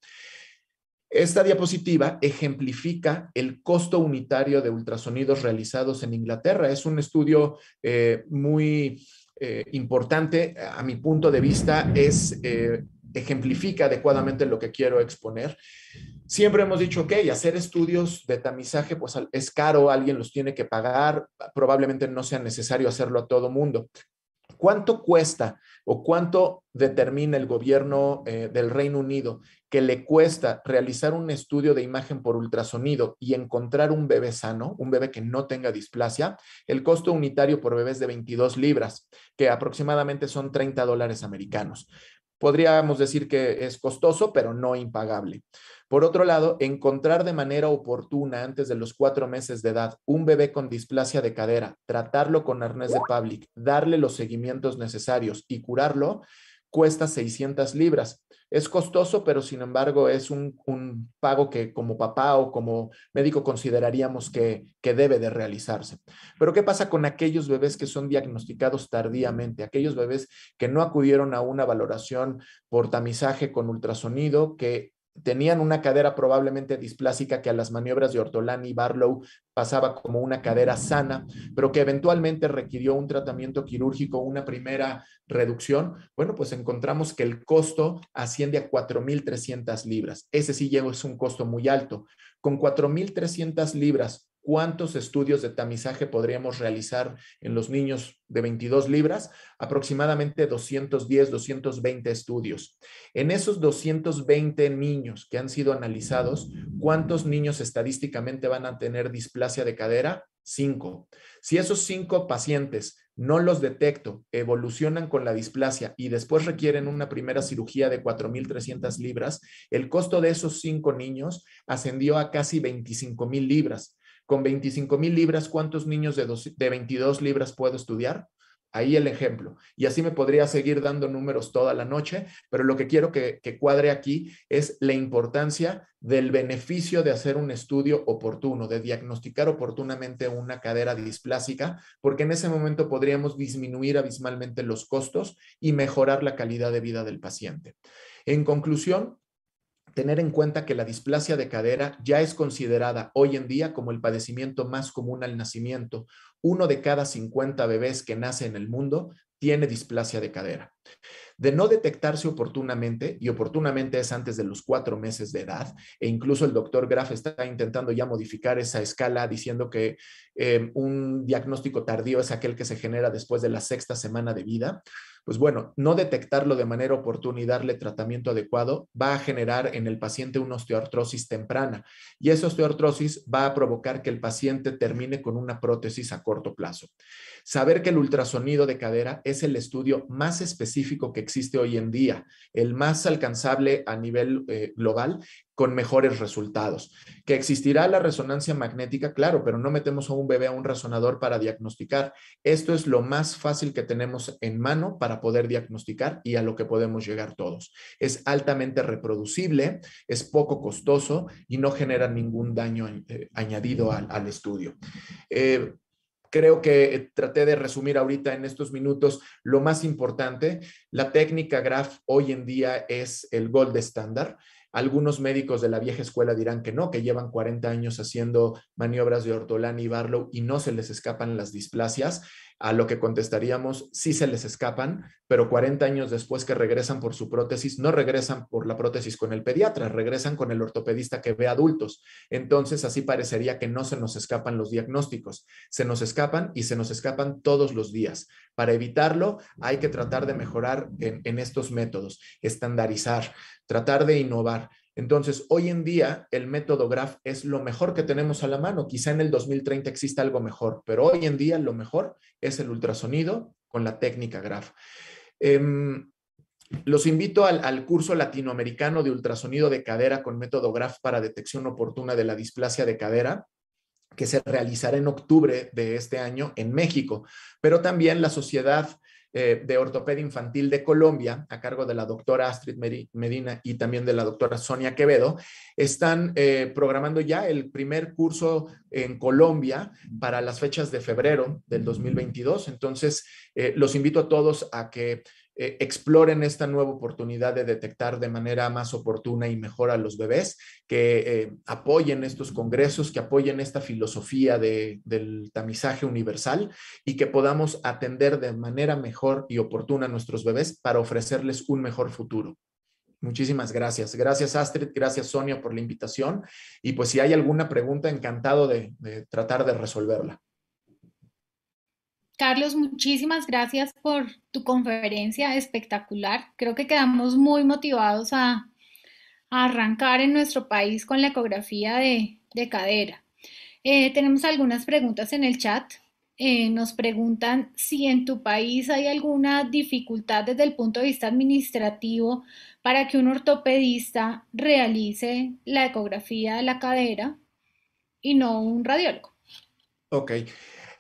Speaker 2: Esta diapositiva ejemplifica el costo unitario de ultrasonidos realizados en Inglaterra. Es un estudio eh, muy eh, importante, a mi punto de vista, es eh, ejemplifica adecuadamente lo que quiero exponer. Siempre hemos dicho, que hacer estudios de tamizaje pues es caro, alguien los tiene que pagar, probablemente no sea necesario hacerlo a todo mundo. ¿Cuánto cuesta o cuánto determina el gobierno eh, del Reino Unido que le cuesta realizar un estudio de imagen por ultrasonido y encontrar un bebé sano, un bebé que no tenga displasia? El costo unitario por bebé es de 22 libras, que aproximadamente son 30 dólares americanos. Podríamos decir que es costoso, pero no impagable. Por otro lado, encontrar de manera oportuna antes de los cuatro meses de edad un bebé con displasia de cadera, tratarlo con arnés de public, darle los seguimientos necesarios y curarlo cuesta 600 libras. Es costoso, pero sin embargo es un, pago que como papá o como médico consideraríamos que, que, debe de realizarse. Pero ¿qué pasa con aquellos bebés que son diagnosticados tardíamente? Aquellos bebés que no acudieron a una valoración por tamizaje con ultrasonido, que tenían una cadera probablemente displásica que a las maniobras de Ortolani y Barlow pasaba como una cadera sana, pero que eventualmente requirió un tratamiento quirúrgico, una primera reducción, bueno, pues encontramos que el costo asciende a 4.300 libras. Ese sí es un costo muy alto. Con 4.300 libras cuántos estudios de tamizaje podríamos realizar en los niños de 22 libras, aproximadamente 210, 220 estudios. En esos 220 niños que han sido analizados, ¿cuántos niños estadísticamente van a tener displasia de cadera? Cinco. Si esos cinco pacientes no los detecto, evolucionan con la displasia y después requieren una primera cirugía de 4.300 libras, el costo de esos cinco niños ascendió a casi 25.000 libras. Con 25 mil libras, ¿cuántos niños de, 22 libras puedo estudiar? Ahí el ejemplo. Y así me podría seguir dando números toda la noche, pero lo que quiero que, que, cuadre aquí es la importancia del beneficio de hacer un estudio oportuno, de diagnosticar oportunamente una cadera displásica, porque en ese momento podríamos disminuir abismalmente los costos y mejorar la calidad de vida del paciente. En conclusión, tener en cuenta que la displasia de cadera ya es considerada hoy en día como el padecimiento más común al nacimiento. Uno de cada 50 bebés que nace en el mundo tiene displasia de cadera. De no detectarse oportunamente, y oportunamente es antes de los cuatro meses de edad, e incluso el doctor Graf está intentando ya modificar esa escala diciendo que eh, un diagnóstico tardío es aquel que se genera después de la sexta semana de vida, pues bueno, no detectarlo de manera oportuna y darle tratamiento adecuado va a generar en el paciente una osteoartrosis temprana y esa osteoartrosis va a provocar que el paciente termine con una prótesis a corto plazo. Saber que el ultrasonido de cadera es el estudio más específico que existe hoy en día, el más alcanzable a nivel eh, global con mejores resultados. Que existirá la resonancia magnética, claro, pero no metemos a un bebé a un razonador para diagnosticar. Esto es lo más fácil que tenemos en mano para poder diagnosticar y a lo que podemos llegar todos. Es altamente reproducible, es poco costoso y no genera ningún daño eh, añadido al, estudio. Eh, creo que traté de resumir ahorita en estos minutos lo más importante. La técnica GRAF hoy en día es el gold estándar. Algunos médicos de la vieja escuela dirán que no, que llevan 40 años haciendo maniobras de Ortolani y Barlow y no se les escapan las displasias a lo que contestaríamos, sí se les escapan, pero 40 años después que regresan por su prótesis, no regresan por la prótesis con el pediatra, regresan con el ortopedista que ve adultos. Entonces, así parecería que no se nos escapan los diagnósticos, se nos escapan y se nos escapan todos los días. Para evitarlo, hay que tratar de mejorar en, en estos métodos, estandarizar, tratar de innovar. Entonces, hoy en día el método GRAF es lo mejor que tenemos a la mano. Quizá en el 2030 exista algo mejor, pero hoy en día lo mejor es el ultrasonido con la técnica GRAF. Em, los invito al, al, curso latinoamericano de ultrasonido de cadera con método GRAF para detección oportuna de la displasia de cadera que se realizará en octubre de este año en México, pero también la sociedad eh, de Ortopedia Infantil de Colombia, a cargo de la doctora Astrid Medina y también de la doctora Sonia Quevedo, están eh, programando ya el primer curso en Colombia para las fechas de febrero del 2022. Entonces, eh, los invito a todos a que eh, exploren esta nueva oportunidad de detectar de manera más oportuna y mejor a los bebés, que eh, apoyen estos congresos, que apoyen esta filosofía del tamizaje universal y que podamos atender de manera mejor y oportuna a nuestros bebés para ofrecerles un mejor futuro. Muchísimas gracias. Gracias Astrid, gracias Sonia por la invitación y pues si hay alguna pregunta, encantado de tratar de resolverla.
Speaker 3: Carlos, muchísimas gracias por tu conferencia espectacular. Creo que quedamos muy motivados a, arrancar en nuestro país con la ecografía de, cadera. Eh, tenemos algunas preguntas en el chat. Eh, nos preguntan si en tu país hay alguna dificultad desde el punto de vista administrativo para que un ortopedista realice la ecografía de la cadera y no un radiólogo.
Speaker 2: Ok.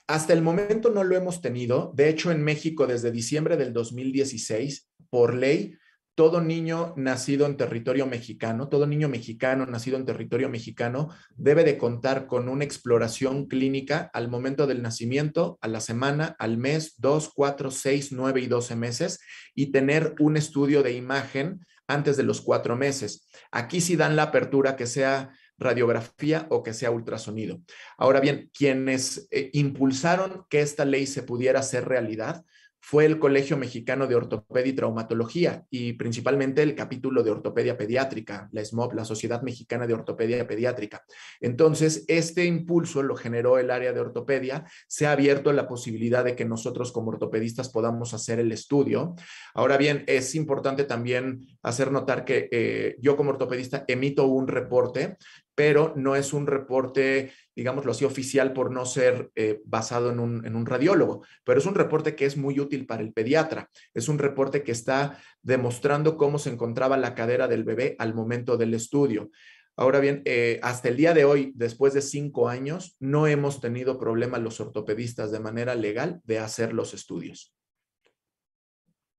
Speaker 2: Hasta el momento no lo hemos tenido. De hecho, en México, desde diciembre del 2016, por ley, todo niño nacido en territorio mexicano, todo niño mexicano nacido en territorio mexicano debe de contar con una exploración clínica al momento del nacimiento, a la semana, al mes, dos, cuatro, seis, nueve y doce meses y tener un estudio de imagen antes de los cuatro meses. Aquí sí dan la apertura que sea radiografía o que sea ultrasonido. Ahora bien, quienes eh, impulsaron que esta ley se pudiera hacer realidad fue el Colegio Mexicano de Ortopedia y Traumatología y principalmente el capítulo de ortopedia pediátrica, la SMOP, la Sociedad Mexicana de Ortopedia Pediátrica. Entonces, este impulso lo generó el área de ortopedia, se ha abierto la posibilidad de que nosotros como ortopedistas podamos hacer el estudio. Ahora bien, es importante también hacer notar que eh, yo como ortopedista emito un reporte pero no es un reporte, digámoslo así, oficial por no ser eh, basado en un, radiólogo, pero es un reporte que es muy útil para el pediatra. Es un reporte que está demostrando cómo se encontraba la cadera del bebé al momento del estudio. Ahora bien, eh, hasta el día de hoy, después de cinco años, no hemos tenido problemas los ortopedistas de manera legal de hacer los estudios.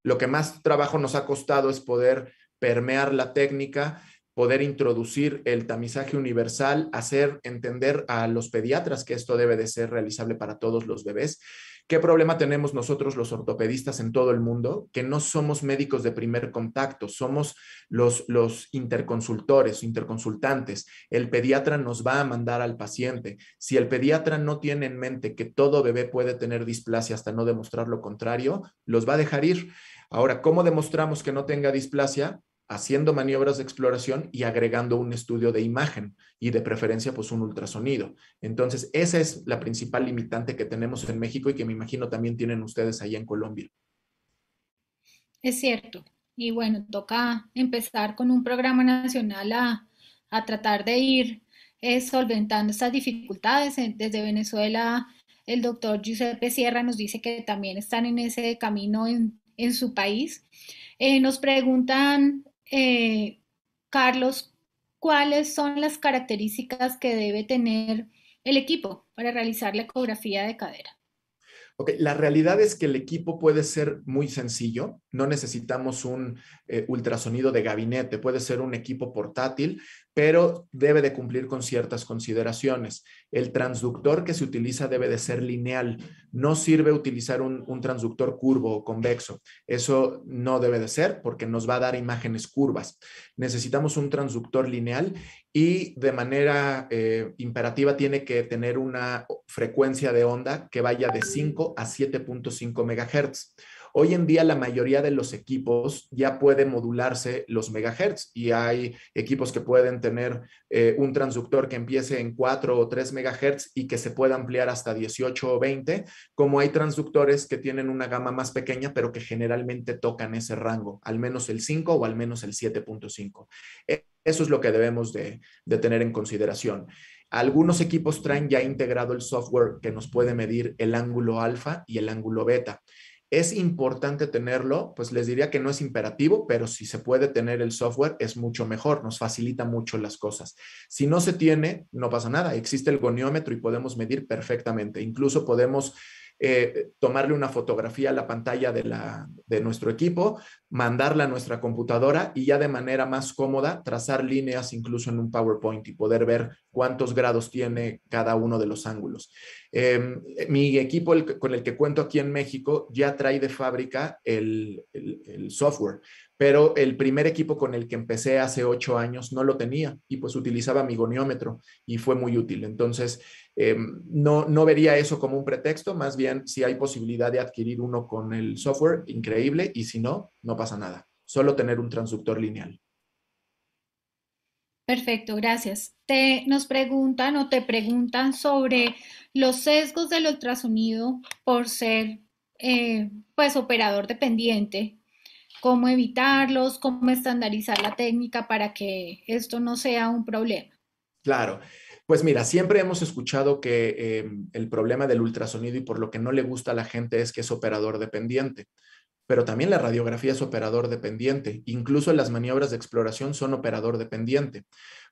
Speaker 2: Lo que más trabajo nos ha costado es poder permear la técnica, poder introducir el tamizaje universal, hacer entender a los pediatras que esto debe de ser realizable para todos los bebés. ¿Qué problema tenemos nosotros los ortopedistas en todo el mundo? Que no somos médicos de primer contacto, somos los, los interconsultores, interconsultantes. El pediatra nos va a mandar al paciente. Si el pediatra no tiene en mente que todo bebé puede tener displasia hasta no demostrar lo contrario, los va a dejar ir. Ahora, ¿cómo demostramos que no tenga displasia? haciendo maniobras de exploración y agregando un estudio de imagen y de preferencia pues un ultrasonido. Entonces, esa es la principal limitante que tenemos en México y que me imagino también tienen ustedes allá en Colombia. Es
Speaker 3: cierto. Y bueno, toca empezar con un programa nacional a, a tratar de ir eh, solventando estas dificultades. Desde Venezuela, el doctor Giuseppe Sierra nos dice que también están en ese camino en, en su país. Eh, nos preguntan eh, Carlos, cuáles son las características que debe tener el equipo para realizar la ecografía de cadera.
Speaker 2: Ok, la realidad es que el equipo puede ser muy sencillo, no necesitamos un eh, ultrasonido de gabinete, puede ser un equipo portátil pero debe de cumplir con ciertas consideraciones. El transductor que se utiliza debe de ser lineal. No sirve utilizar un, transductor curvo o convexo. Eso no debe de ser porque nos va a dar imágenes curvas. Necesitamos un transductor lineal y de manera eh, imperativa tiene que tener una frecuencia de onda que vaya de 5 a 7.5 MHz. Hoy en día la mayoría de los equipos ya puede modularse los megahertz y hay equipos que pueden tener eh, un transductor que empiece en 4 o 3 megahertz y que se pueda ampliar hasta 18 o 20, como hay transductores que tienen una gama más pequeña pero que generalmente tocan ese rango, al menos el 5 o al menos el 7.5. E, eso es lo que debemos de tener en consideración. Algunos equipos traen ya integrado el software que nos puede medir el ángulo alfa y el ángulo beta es importante tenerlo, pues les diría que no es imperativo, pero si se puede tener el software es mucho mejor, nos facilita mucho las cosas. Si no se tiene, no pasa nada, existe el goniómetro y podemos medir perfectamente, incluso podemos eh, tomarle una fotografía a la pantalla de, la, de nuestro equipo, mandarla a nuestra computadora y ya de manera más cómoda trazar líneas incluso en un PowerPoint y poder ver cuántos grados tiene cada uno de los ángulos. Em, mi equipo con el que cuento aquí en México ya trae de fábrica el software pero el primer equipo con el que empecé hace ocho años no lo tenía y pues utilizaba mi goniómetro y fue muy útil. Entonces, em, no, vería eso como un pretexto, más bien si hay posibilidad de adquirir uno con el software, increíble, y si no, no pasa nada, solo tener un transductor lineal.
Speaker 3: Perfecto, gracias. Te nos preguntan o te preguntan sobre los sesgos del ultrasonido por ser eh, pues operador dependiente cómo evitarlos, cómo estandarizar la técnica para que esto no sea un problema.
Speaker 2: Claro. Pues mira, siempre hemos escuchado que eh, el problema del ultrasonido y por lo que no le gusta a la gente es que es operador dependiente, pero también la radiografía es operador dependiente, incluso las maniobras de exploración son operador dependiente.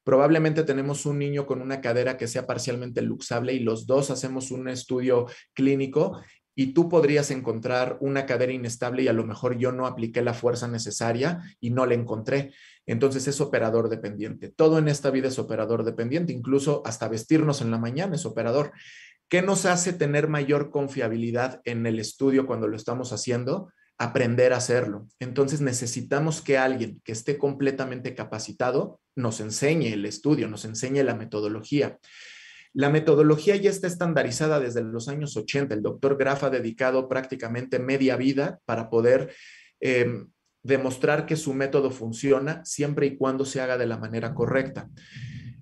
Speaker 2: Probablemente tenemos un niño con una cadera que sea parcialmente luxable y los dos hacemos un estudio clínico y tú podrías encontrar una cadera inestable y a lo mejor yo no apliqué la fuerza necesaria y no la encontré. Entonces es operador dependiente. Todo en esta vida es operador dependiente, incluso hasta vestirnos en la mañana es operador. ¿Qué nos hace tener mayor confiabilidad en el estudio cuando lo estamos haciendo? Aprender a hacerlo. Entonces necesitamos que alguien que esté completamente capacitado nos enseñe el estudio, nos enseñe la metodología. La metodología ya está estandarizada desde los años 80. El doctor Graf ha dedicado prácticamente media vida para poder em, demostrar que su método funciona siempre y cuando se haga de la manera correcta.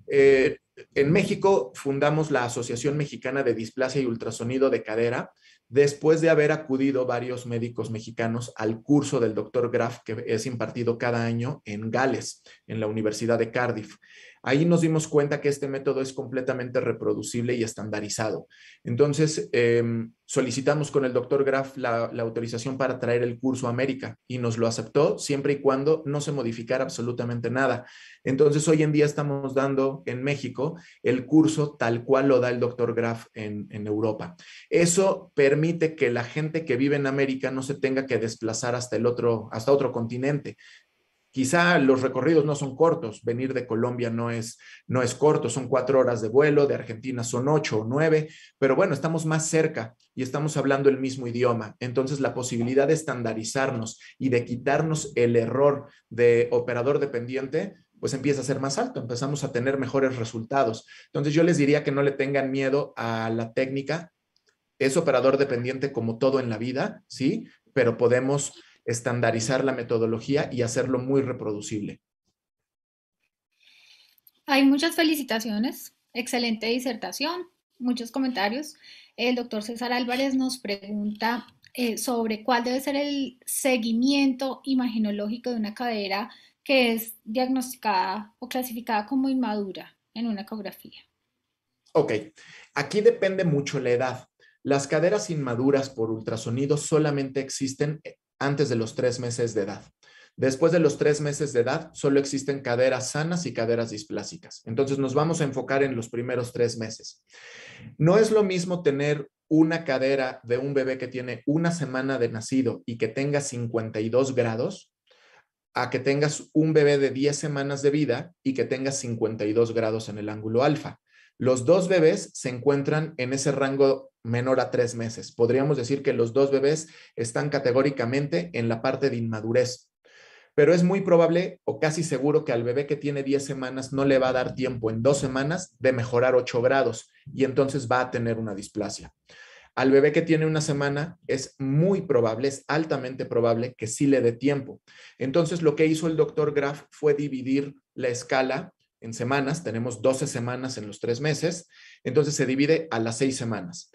Speaker 2: Eh, en México fundamos la Asociación Mexicana de Displasia y Ultrasonido de Cadera después de haber acudido varios médicos mexicanos al curso del doctor Graf que es impartido cada año en Gales, en la Universidad de Cardiff. Ahí nos dimos cuenta que este método es completamente reproducible y estandarizado. Entonces, em, solicitamos con el doctor Graf la, autorización para traer el curso a América y nos lo aceptó siempre y cuando no se modificara absolutamente nada. Entonces, hoy en día estamos dando en México el curso tal cual lo da el doctor Graf en, Europa. Eso permite que la gente que vive en América no se tenga que desplazar hasta el otro, hasta otro continente, Quizá los recorridos no son cortos, venir de Colombia no es, no es corto, son cuatro horas de vuelo, de Argentina son ocho o nueve, pero bueno, estamos más cerca y estamos hablando el mismo idioma. Entonces, la posibilidad de estandarizarnos y de quitarnos el error de operador dependiente, pues empieza a ser más alto, empezamos a tener mejores resultados. Entonces, yo les diría que no le tengan miedo a la técnica. Es operador dependiente como todo en la vida, ¿sí? Pero podemos estandarizar la metodología y hacerlo muy reproducible.
Speaker 3: Hay muchas felicitaciones, excelente disertación, muchos comentarios. El doctor César Álvarez nos pregunta eh, sobre cuál debe ser el seguimiento imaginológico de una cadera que es diagnosticada o clasificada como inmadura en una ecografía.
Speaker 2: Ok, aquí depende mucho la edad. Las caderas inmaduras por ultrasonido solamente existen eh, antes de los tres meses de edad. Después de los tres meses de edad, solo existen caderas sanas y caderas displásicas. Entonces nos vamos a enfocar en los primeros tres meses. No es lo mismo tener una cadera de un bebé que tiene una semana de nacido y que tenga 52 grados a que tengas un bebé de 10 semanas de vida y que tenga 52 grados en el ángulo alfa. Los dos bebés se encuentran en ese rango menor a tres meses. Podríamos decir que los dos bebés están categóricamente en la parte de inmadurez. Pero es muy probable o casi seguro que al bebé que tiene 10 semanas no le va a dar tiempo en dos semanas de mejorar 8 grados y entonces va a tener una displasia. Al bebé que tiene una semana es muy probable, es altamente probable que sí le dé tiempo. Entonces lo que hizo el doctor Graf fue dividir la escala en semanas, tenemos 12 semanas en los tres meses, entonces se divide a las seis semanas.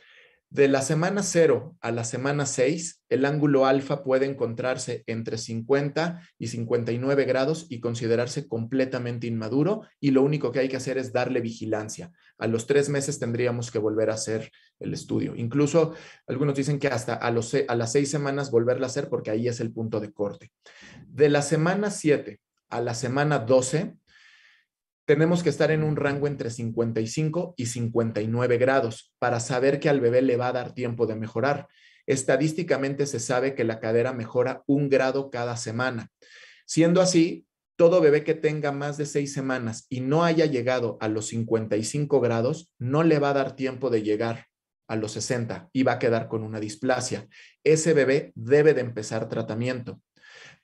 Speaker 2: De la semana 0 a la semana 6, el ángulo alfa puede encontrarse entre 50 y 59 grados y considerarse completamente inmaduro y lo único que hay que hacer es darle vigilancia. A los tres meses tendríamos que volver a hacer el estudio. Incluso algunos dicen que hasta a, los, a las seis semanas volverla a hacer porque ahí es el punto de corte. De la semana 7 a la semana 12, tenemos que estar en un rango entre 55 y 59 grados para saber que al bebé le va a dar tiempo de mejorar. Estadísticamente se sabe que la cadera mejora un grado cada semana. Siendo así, todo bebé que tenga más de seis semanas y no haya llegado a los 55 grados, no le va a dar tiempo de llegar a los 60 y va a quedar con una displasia. Ese bebé debe de empezar tratamiento.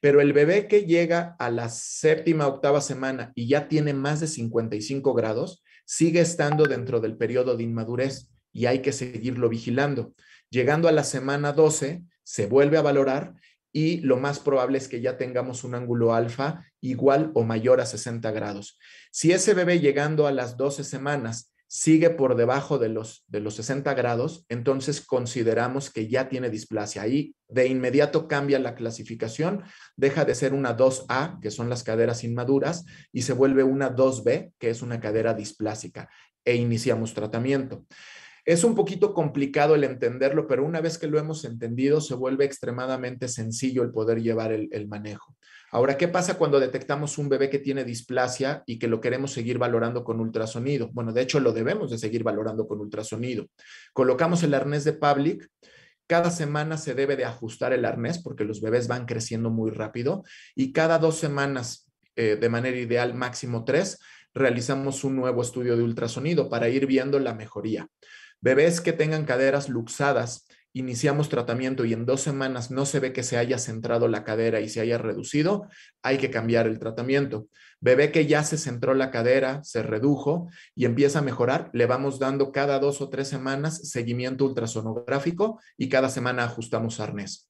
Speaker 2: Pero el bebé que llega a la séptima, octava semana y ya tiene más de 55 grados, sigue estando dentro del periodo de inmadurez y hay que seguirlo vigilando. Llegando a la semana 12, se vuelve a valorar y lo más probable es que ya tengamos un ángulo alfa igual o mayor a 60 grados. Si ese bebé llegando a las 12 semanas sigue por debajo de los, de los 60 grados, entonces consideramos que ya tiene displasia. Ahí de inmediato cambia la clasificación, deja de ser una 2A, que son las caderas inmaduras, y se vuelve una 2B, que es una cadera displásica, e iniciamos tratamiento. Es un poquito complicado el entenderlo, pero una vez que lo hemos entendido, se vuelve extremadamente sencillo el poder llevar el, el manejo. Ahora, ¿qué pasa cuando detectamos un bebé que tiene displasia y que lo queremos seguir valorando con ultrasonido? Bueno, de hecho lo debemos de seguir valorando con ultrasonido. Colocamos el arnés de Public. Cada semana se debe de ajustar el arnés porque los bebés van creciendo muy rápido y cada dos semanas, eh, de manera ideal, máximo tres, realizamos un nuevo estudio de ultrasonido para ir viendo la mejoría. Bebés que tengan caderas luxadas iniciamos tratamiento y en dos semanas no se ve que se haya centrado la cadera y se haya reducido, hay que cambiar el tratamiento. Bebé que ya se centró la cadera, se redujo y empieza a mejorar, le vamos dando cada dos o tres semanas seguimiento ultrasonográfico y cada semana ajustamos arnés.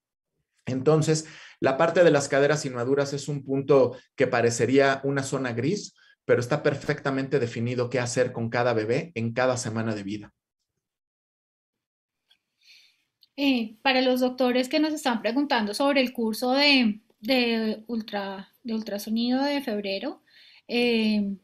Speaker 2: Entonces, la parte de las caderas inmaduras es un punto que parecería una zona gris, pero está perfectamente definido qué hacer con cada bebé en cada semana de vida.
Speaker 3: Eh, para los doctores que nos están preguntando sobre el curso de, ultra, de ultrasonido de febrero, eh,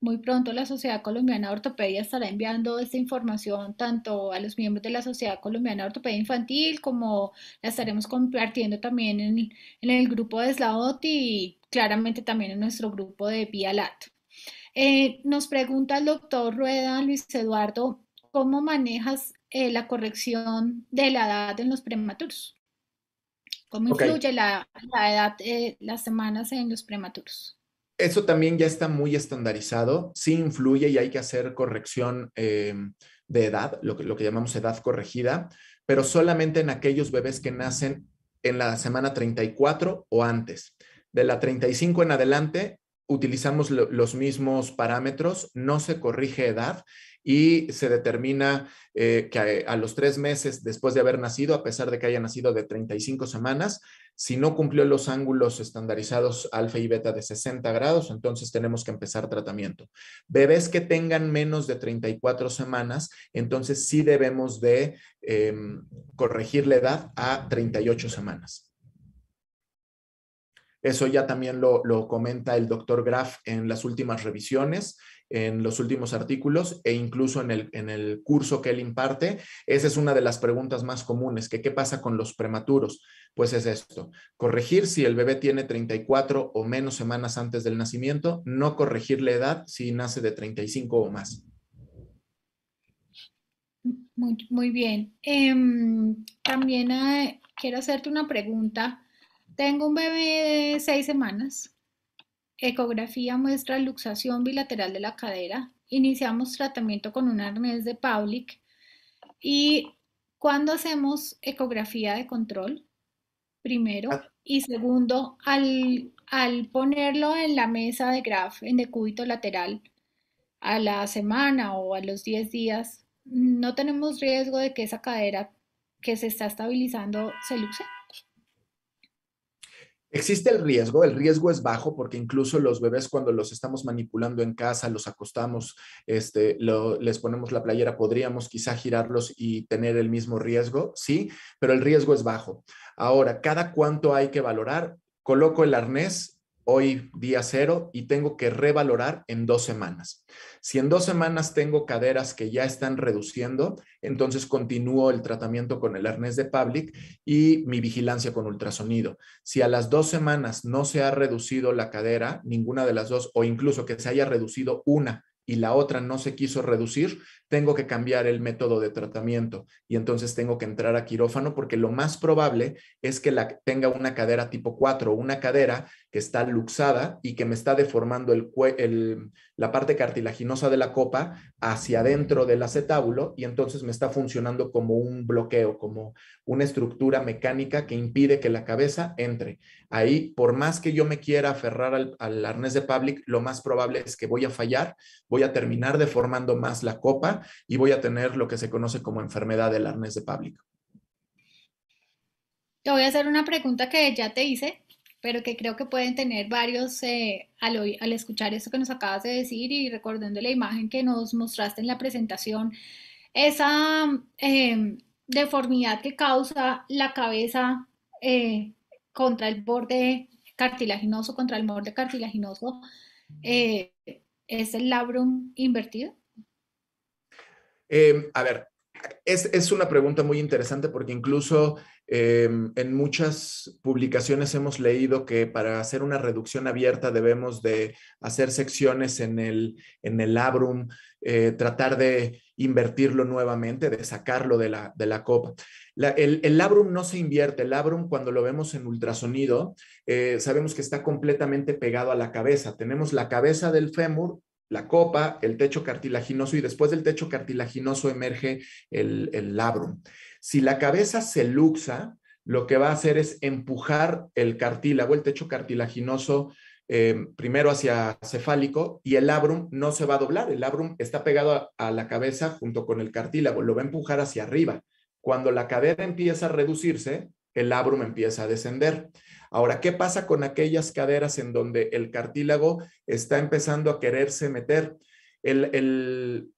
Speaker 3: muy pronto la Sociedad Colombiana de Ortopedia estará enviando esta información tanto a los miembros de la Sociedad Colombiana de Ortopedia Infantil como la estaremos compartiendo también en, el, grupo de SLAOT y claramente también en nuestro grupo de Vía eh, nos pregunta el doctor Rueda Luis Eduardo, ¿cómo manejas eh, la corrección de la edad en los prematuros. ¿Cómo influye la, edad, eh, las semanas en los prematuros?
Speaker 2: Eso también ya está muy estandarizado, sí influye y hay que hacer corrección eh, de edad, lo que, lo llamamos edad corregida, pero solamente en aquellos bebés que nacen en la semana 34 o antes. De la 35 en adelante utilizamos los mismos parámetros, no se corrige edad y se determina eh, que a, los tres meses después de haber nacido, a pesar de que haya nacido de 35 semanas, si no cumplió los ángulos estandarizados alfa y beta de 60 grados, entonces tenemos que empezar tratamiento. Bebés que tengan menos de 34 semanas, entonces sí debemos de em, corregir la edad a 38 semanas. Eso ya también lo, lo comenta el doctor Graf en las últimas revisiones en los últimos artículos e incluso en el, curso que él imparte. Esa es una de las preguntas más comunes, que qué pasa con los prematuros. Pues es esto, corregir si el bebé tiene 34 o menos semanas antes del nacimiento, no corregir la edad si nace de 35 o más.
Speaker 3: Muy, bien. Em, también eh, quiero hacerte una pregunta. Tengo un bebé de seis semanas Ecografía muestra luxación bilateral de la cadera. Iniciamos tratamiento con un arnés de Pavlik Y cuando hacemos ecografía de control, primero, ah. y segundo, al, al ponerlo en la mesa de graf en decúbito lateral, a la semana o a los 10 días, no tenemos riesgo de que esa cadera que se está estabilizando se luxe.
Speaker 2: Existe el riesgo, el riesgo es bajo porque incluso los bebés cuando los estamos manipulando en casa, los acostamos, este, les ponemos la playera, podríamos quizá girarlos y tener el mismo riesgo, sí, pero el riesgo es bajo. Ahora, cada cuánto hay que valorar, coloco el arnés hoy día cero y tengo que revalorar en dos semanas. Si en dos semanas tengo caderas que ya están reduciendo, entonces continúo el tratamiento con el arnés de Public y mi vigilancia con ultrasonido. Si a las dos semanas no se ha reducido la cadera, ninguna de las dos, o incluso que se haya reducido una y la otra no se quiso reducir, tengo que cambiar el método de tratamiento y entonces tengo que entrar a quirófano porque lo más probable es que la, tenga una cadera tipo 4, una cadera que está luxada y que me está deformando el, la parte cartilaginosa de la copa hacia adentro del acetábulo y entonces me está funcionando como un bloqueo, como una estructura mecánica que impide que la cabeza entre. Ahí, por más que yo me quiera aferrar al, arnés de Public, lo más probable es que voy a fallar, voy voy a terminar deformando más la copa y voy a tener lo que se conoce como enfermedad del arnés de páblico.
Speaker 3: Te voy a hacer una pregunta que ya te hice, pero que creo que pueden tener varios eh, al, escuchar esto que nos acabas de decir y recordando la imagen que nos mostraste en la presentación, esa em, deformidad que causa la cabeza eh, contra el borde cartilaginoso, contra el borde cartilaginoso, eh, ¿Es el labrum invertido?
Speaker 2: Em, a ver, es, una pregunta muy interesante porque incluso em, en muchas publicaciones hemos leído que para hacer una reducción abierta debemos de hacer secciones en el, labrum, eh, tratar de invertirlo nuevamente, de sacarlo de la, de la copa el, labrum no se invierte. El labrum, cuando lo vemos en ultrasonido, eh, sabemos que está completamente pegado a la cabeza. Tenemos la cabeza del fémur, la copa, el techo cartilaginoso y después del techo cartilaginoso emerge el, labrum. Si la cabeza se luxa, lo que va a hacer es empujar el cartílago, el techo cartilaginoso, eh, primero hacia cefálico y el labrum no se va a doblar. El labrum está pegado a la cabeza junto con el cartílago, lo va a empujar hacia arriba. Cuando la cadera empieza a reducirse, el labrum empieza a descender. Ahora, ¿qué pasa con aquellas caderas en donde el cartílago está empezando a quererse meter? El,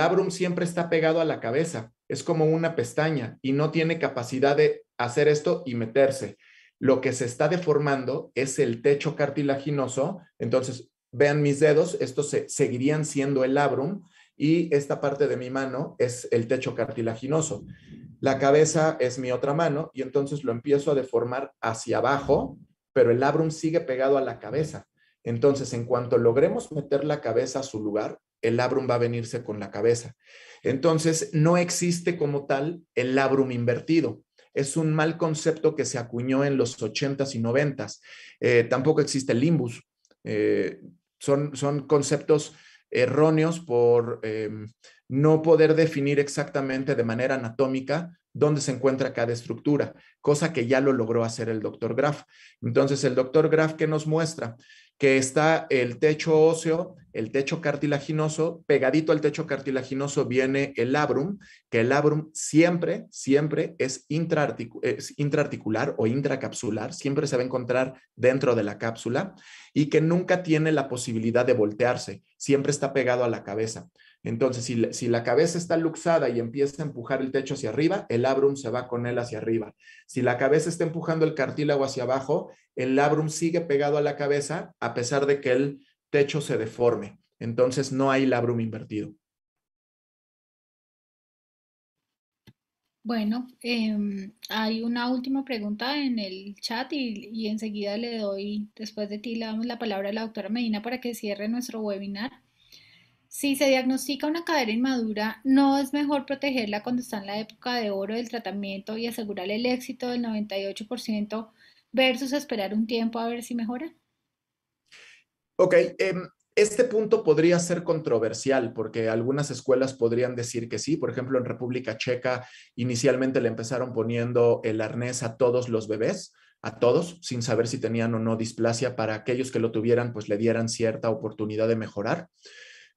Speaker 2: abrum siempre está pegado a la cabeza, es como una pestaña y no tiene capacidad de hacer esto y meterse. Lo que se está deformando es el techo cartilaginoso, entonces vean mis dedos, estos seguirían siendo el labrum, y esta parte de mi mano es el techo cartilaginoso. La cabeza es mi otra mano y entonces lo empiezo a deformar hacia abajo, pero el labrum sigue pegado a la cabeza. Entonces, en cuanto logremos meter la cabeza a su lugar, el labrum va a venirse con la cabeza. Entonces, no existe como tal el labrum invertido. Es un mal concepto que se acuñó en los 80s y 90s. Eh, tampoco existe el limbus. Eh, son, son conceptos erróneos por em, no poder definir exactamente de manera anatómica dónde se encuentra cada estructura, cosa que ya lo logró hacer el doctor Graf. Entonces, el doctor Graf, ¿qué nos muestra? que está el techo óseo, el techo cartilaginoso, pegadito al techo cartilaginoso viene el labrum, que el labrum siempre, siempre es, intraarticular o intracapsular, siempre se va a encontrar dentro de la cápsula y que nunca tiene la posibilidad de voltearse, siempre está pegado a la cabeza. Entonces, si, la cabeza está luxada y empieza a empujar el techo hacia arriba, el labrum se va con él hacia arriba. Si la cabeza está empujando el cartílago hacia abajo, el labrum sigue pegado a la cabeza a pesar de que el techo se deforme. Entonces, no hay labrum invertido.
Speaker 3: Bueno, em, hay una última pregunta en el chat y, y enseguida le doy, después de ti, le damos la palabra a la doctora Medina para que cierre nuestro webinar. Si se diagnostica una cadera inmadura, ¿no es mejor protegerla cuando está en la época de oro del tratamiento y asegurar el éxito del 98% versus esperar un tiempo a ver si mejora?
Speaker 2: Ok, em, este punto podría ser controversial porque algunas escuelas podrían decir que sí. Por ejemplo, en República Checa inicialmente le empezaron poniendo el arnés a todos los bebés a todos sin saber si tenían o no displasia, para aquellos que lo tuvieran, pues le dieran cierta oportunidad de mejorar.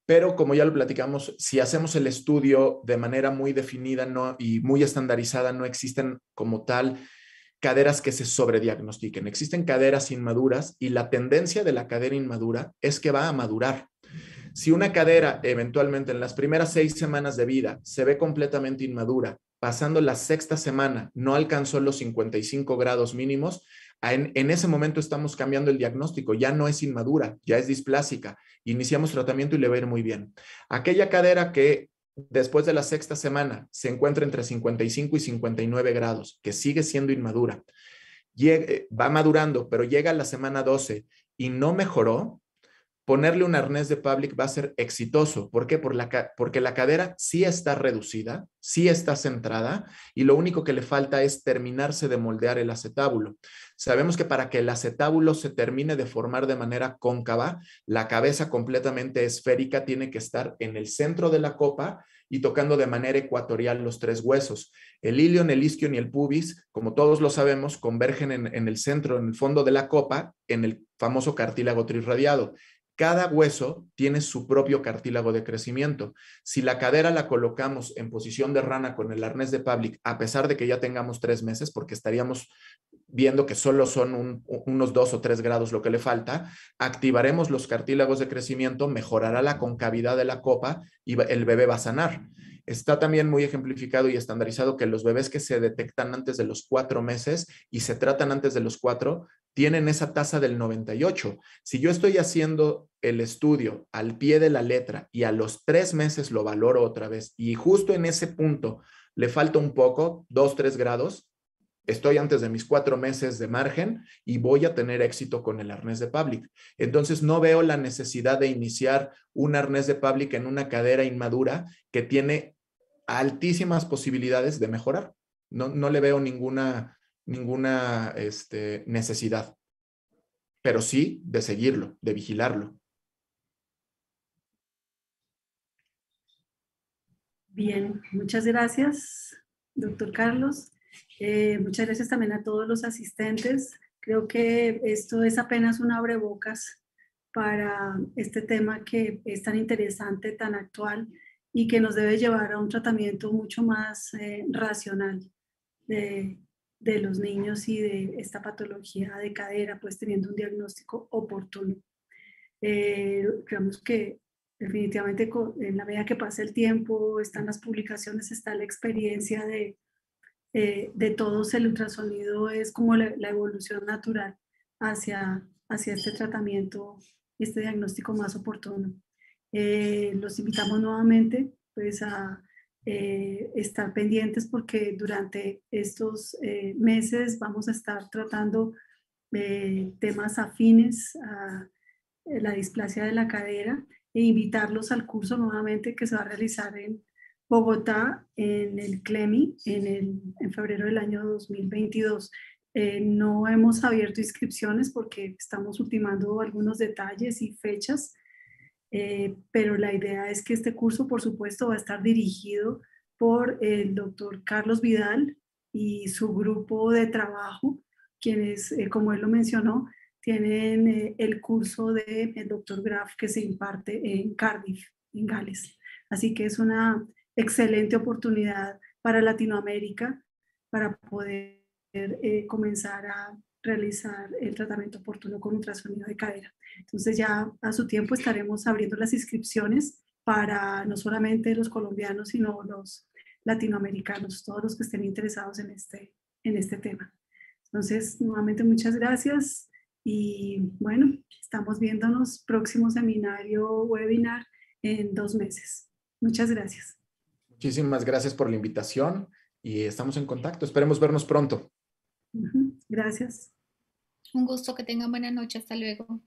Speaker 2: Pero como ya lo platicamos, si hacemos el estudio de manera muy definida y muy estandarizada, no existen como tal caderas que se sobrediagnostiquen. Existen caderas inmaduras y la tendencia de la cadera inmadura es que va a madurar. Si una cadera eventualmente en las primeras seis semanas de vida se ve completamente inmadura, pasando la sexta semana no alcanzó los 55 grados mínimos, Ah, en, ese momento estamos cambiando el diagnóstico, ya no es inmadura, ya es displásica. Iniciamos tratamiento y le va muy bien. Aquella cadera que después de la sexta semana se encuentra entre 55 y 59 grados, que sigue siendo inmadura, va madurando, pero llega a la semana 12 y no mejoró, ponerle un arnés de public va a ser exitoso. ¿Por qué? Por la porque la cadera sí está reducida, sí está centrada y lo único que le falta es terminarse de moldear el acetábulo. Sabemos que para que el acetábulo se termine de formar de manera cóncava, la cabeza completamente esférica tiene que estar en el centro de la copa y tocando de manera ecuatorial los tres huesos. El ilion, el isquio y el pubis, como todos lo sabemos, convergen en, en el centro, en el fondo de la copa, en el famoso cartílago trirradiado. Cada hueso tiene su propio cartílago de crecimiento. Si la cadera la colocamos en posición de rana con el arnés de public, a pesar de que ya tengamos tres meses, porque estaríamos viendo que solo son unos dos o tres grados lo que le falta, activaremos los cartílagos de crecimiento, mejorará la concavidad de la copa y el bebé va a sanar. Está también muy ejemplificado y estandarizado que los bebés que se detectan antes de los cuatro meses y se tratan antes de los cuatro tienen esa tasa del 98. Si yo estoy haciendo el estudio al pie de la letra y a los tres meses lo valoro otra vez y justo en ese punto le falta un poco, dos, tres grados, estoy antes de mis cuatro meses de margen y voy a tener éxito con el arnés de public. Entonces no veo la necesidad de iniciar un arnés de public en una cadera inmadura que tiene altísimas posibilidades de mejorar. No, le veo ninguna, ninguna este, necesidad, pero sí de seguirlo, de vigilarlo.
Speaker 1: Bien, muchas gracias, doctor Carlos. Eh, muchas gracias también a todos los asistentes. Creo que esto es apenas un abrebocas para este tema que es tan interesante, tan actual y que nos debe llevar a un tratamiento mucho más eh, racional de, los niños y de esta patología de cadera, pues teniendo un diagnóstico oportuno. Eh, creemos que definitivamente en la medida que pasa el tiempo, están las publicaciones, está la experiencia de, eh, de todos, el ultrasonido es como la, evolución natural hacia, hacia este tratamiento, este diagnóstico más oportuno. Eh, los invitamos nuevamente pues, a eh, estar pendientes porque durante estos eh, meses vamos a estar tratando temas afines a la displasia de la cadera e invitarlos al curso nuevamente que se va a realizar en Bogotá, en el CLEMI, en, el, en febrero del año 2022. no hemos abierto inscripciones porque estamos ultimando algunos detalles y fechas, eh, pero la idea es que este curso, por supuesto, va a estar dirigido por el doctor Carlos Vidal y su grupo de trabajo, quienes, eh, como él lo mencionó, tienen eh, el curso del doctor Graf que se imparte en Cardiff, en Gales. Así que es una excelente oportunidad para Latinoamérica para poder comenzar a realizar el tratamiento oportuno con ultrasonido de cadera. Entonces ya a su tiempo estaremos abriendo las inscripciones para no solamente los colombianos, sino los latinoamericanos, todos los que estén interesados en este, en este tema. Entonces, nuevamente muchas gracias y bueno, estamos viéndonos próximo seminario, webinar en dos meses. Muchas gracias.
Speaker 2: Muchísimas gracias por la invitación y estamos en contacto. Esperemos vernos pronto.
Speaker 3: Gracias. Un gusto, que tengan buena noche, hasta luego.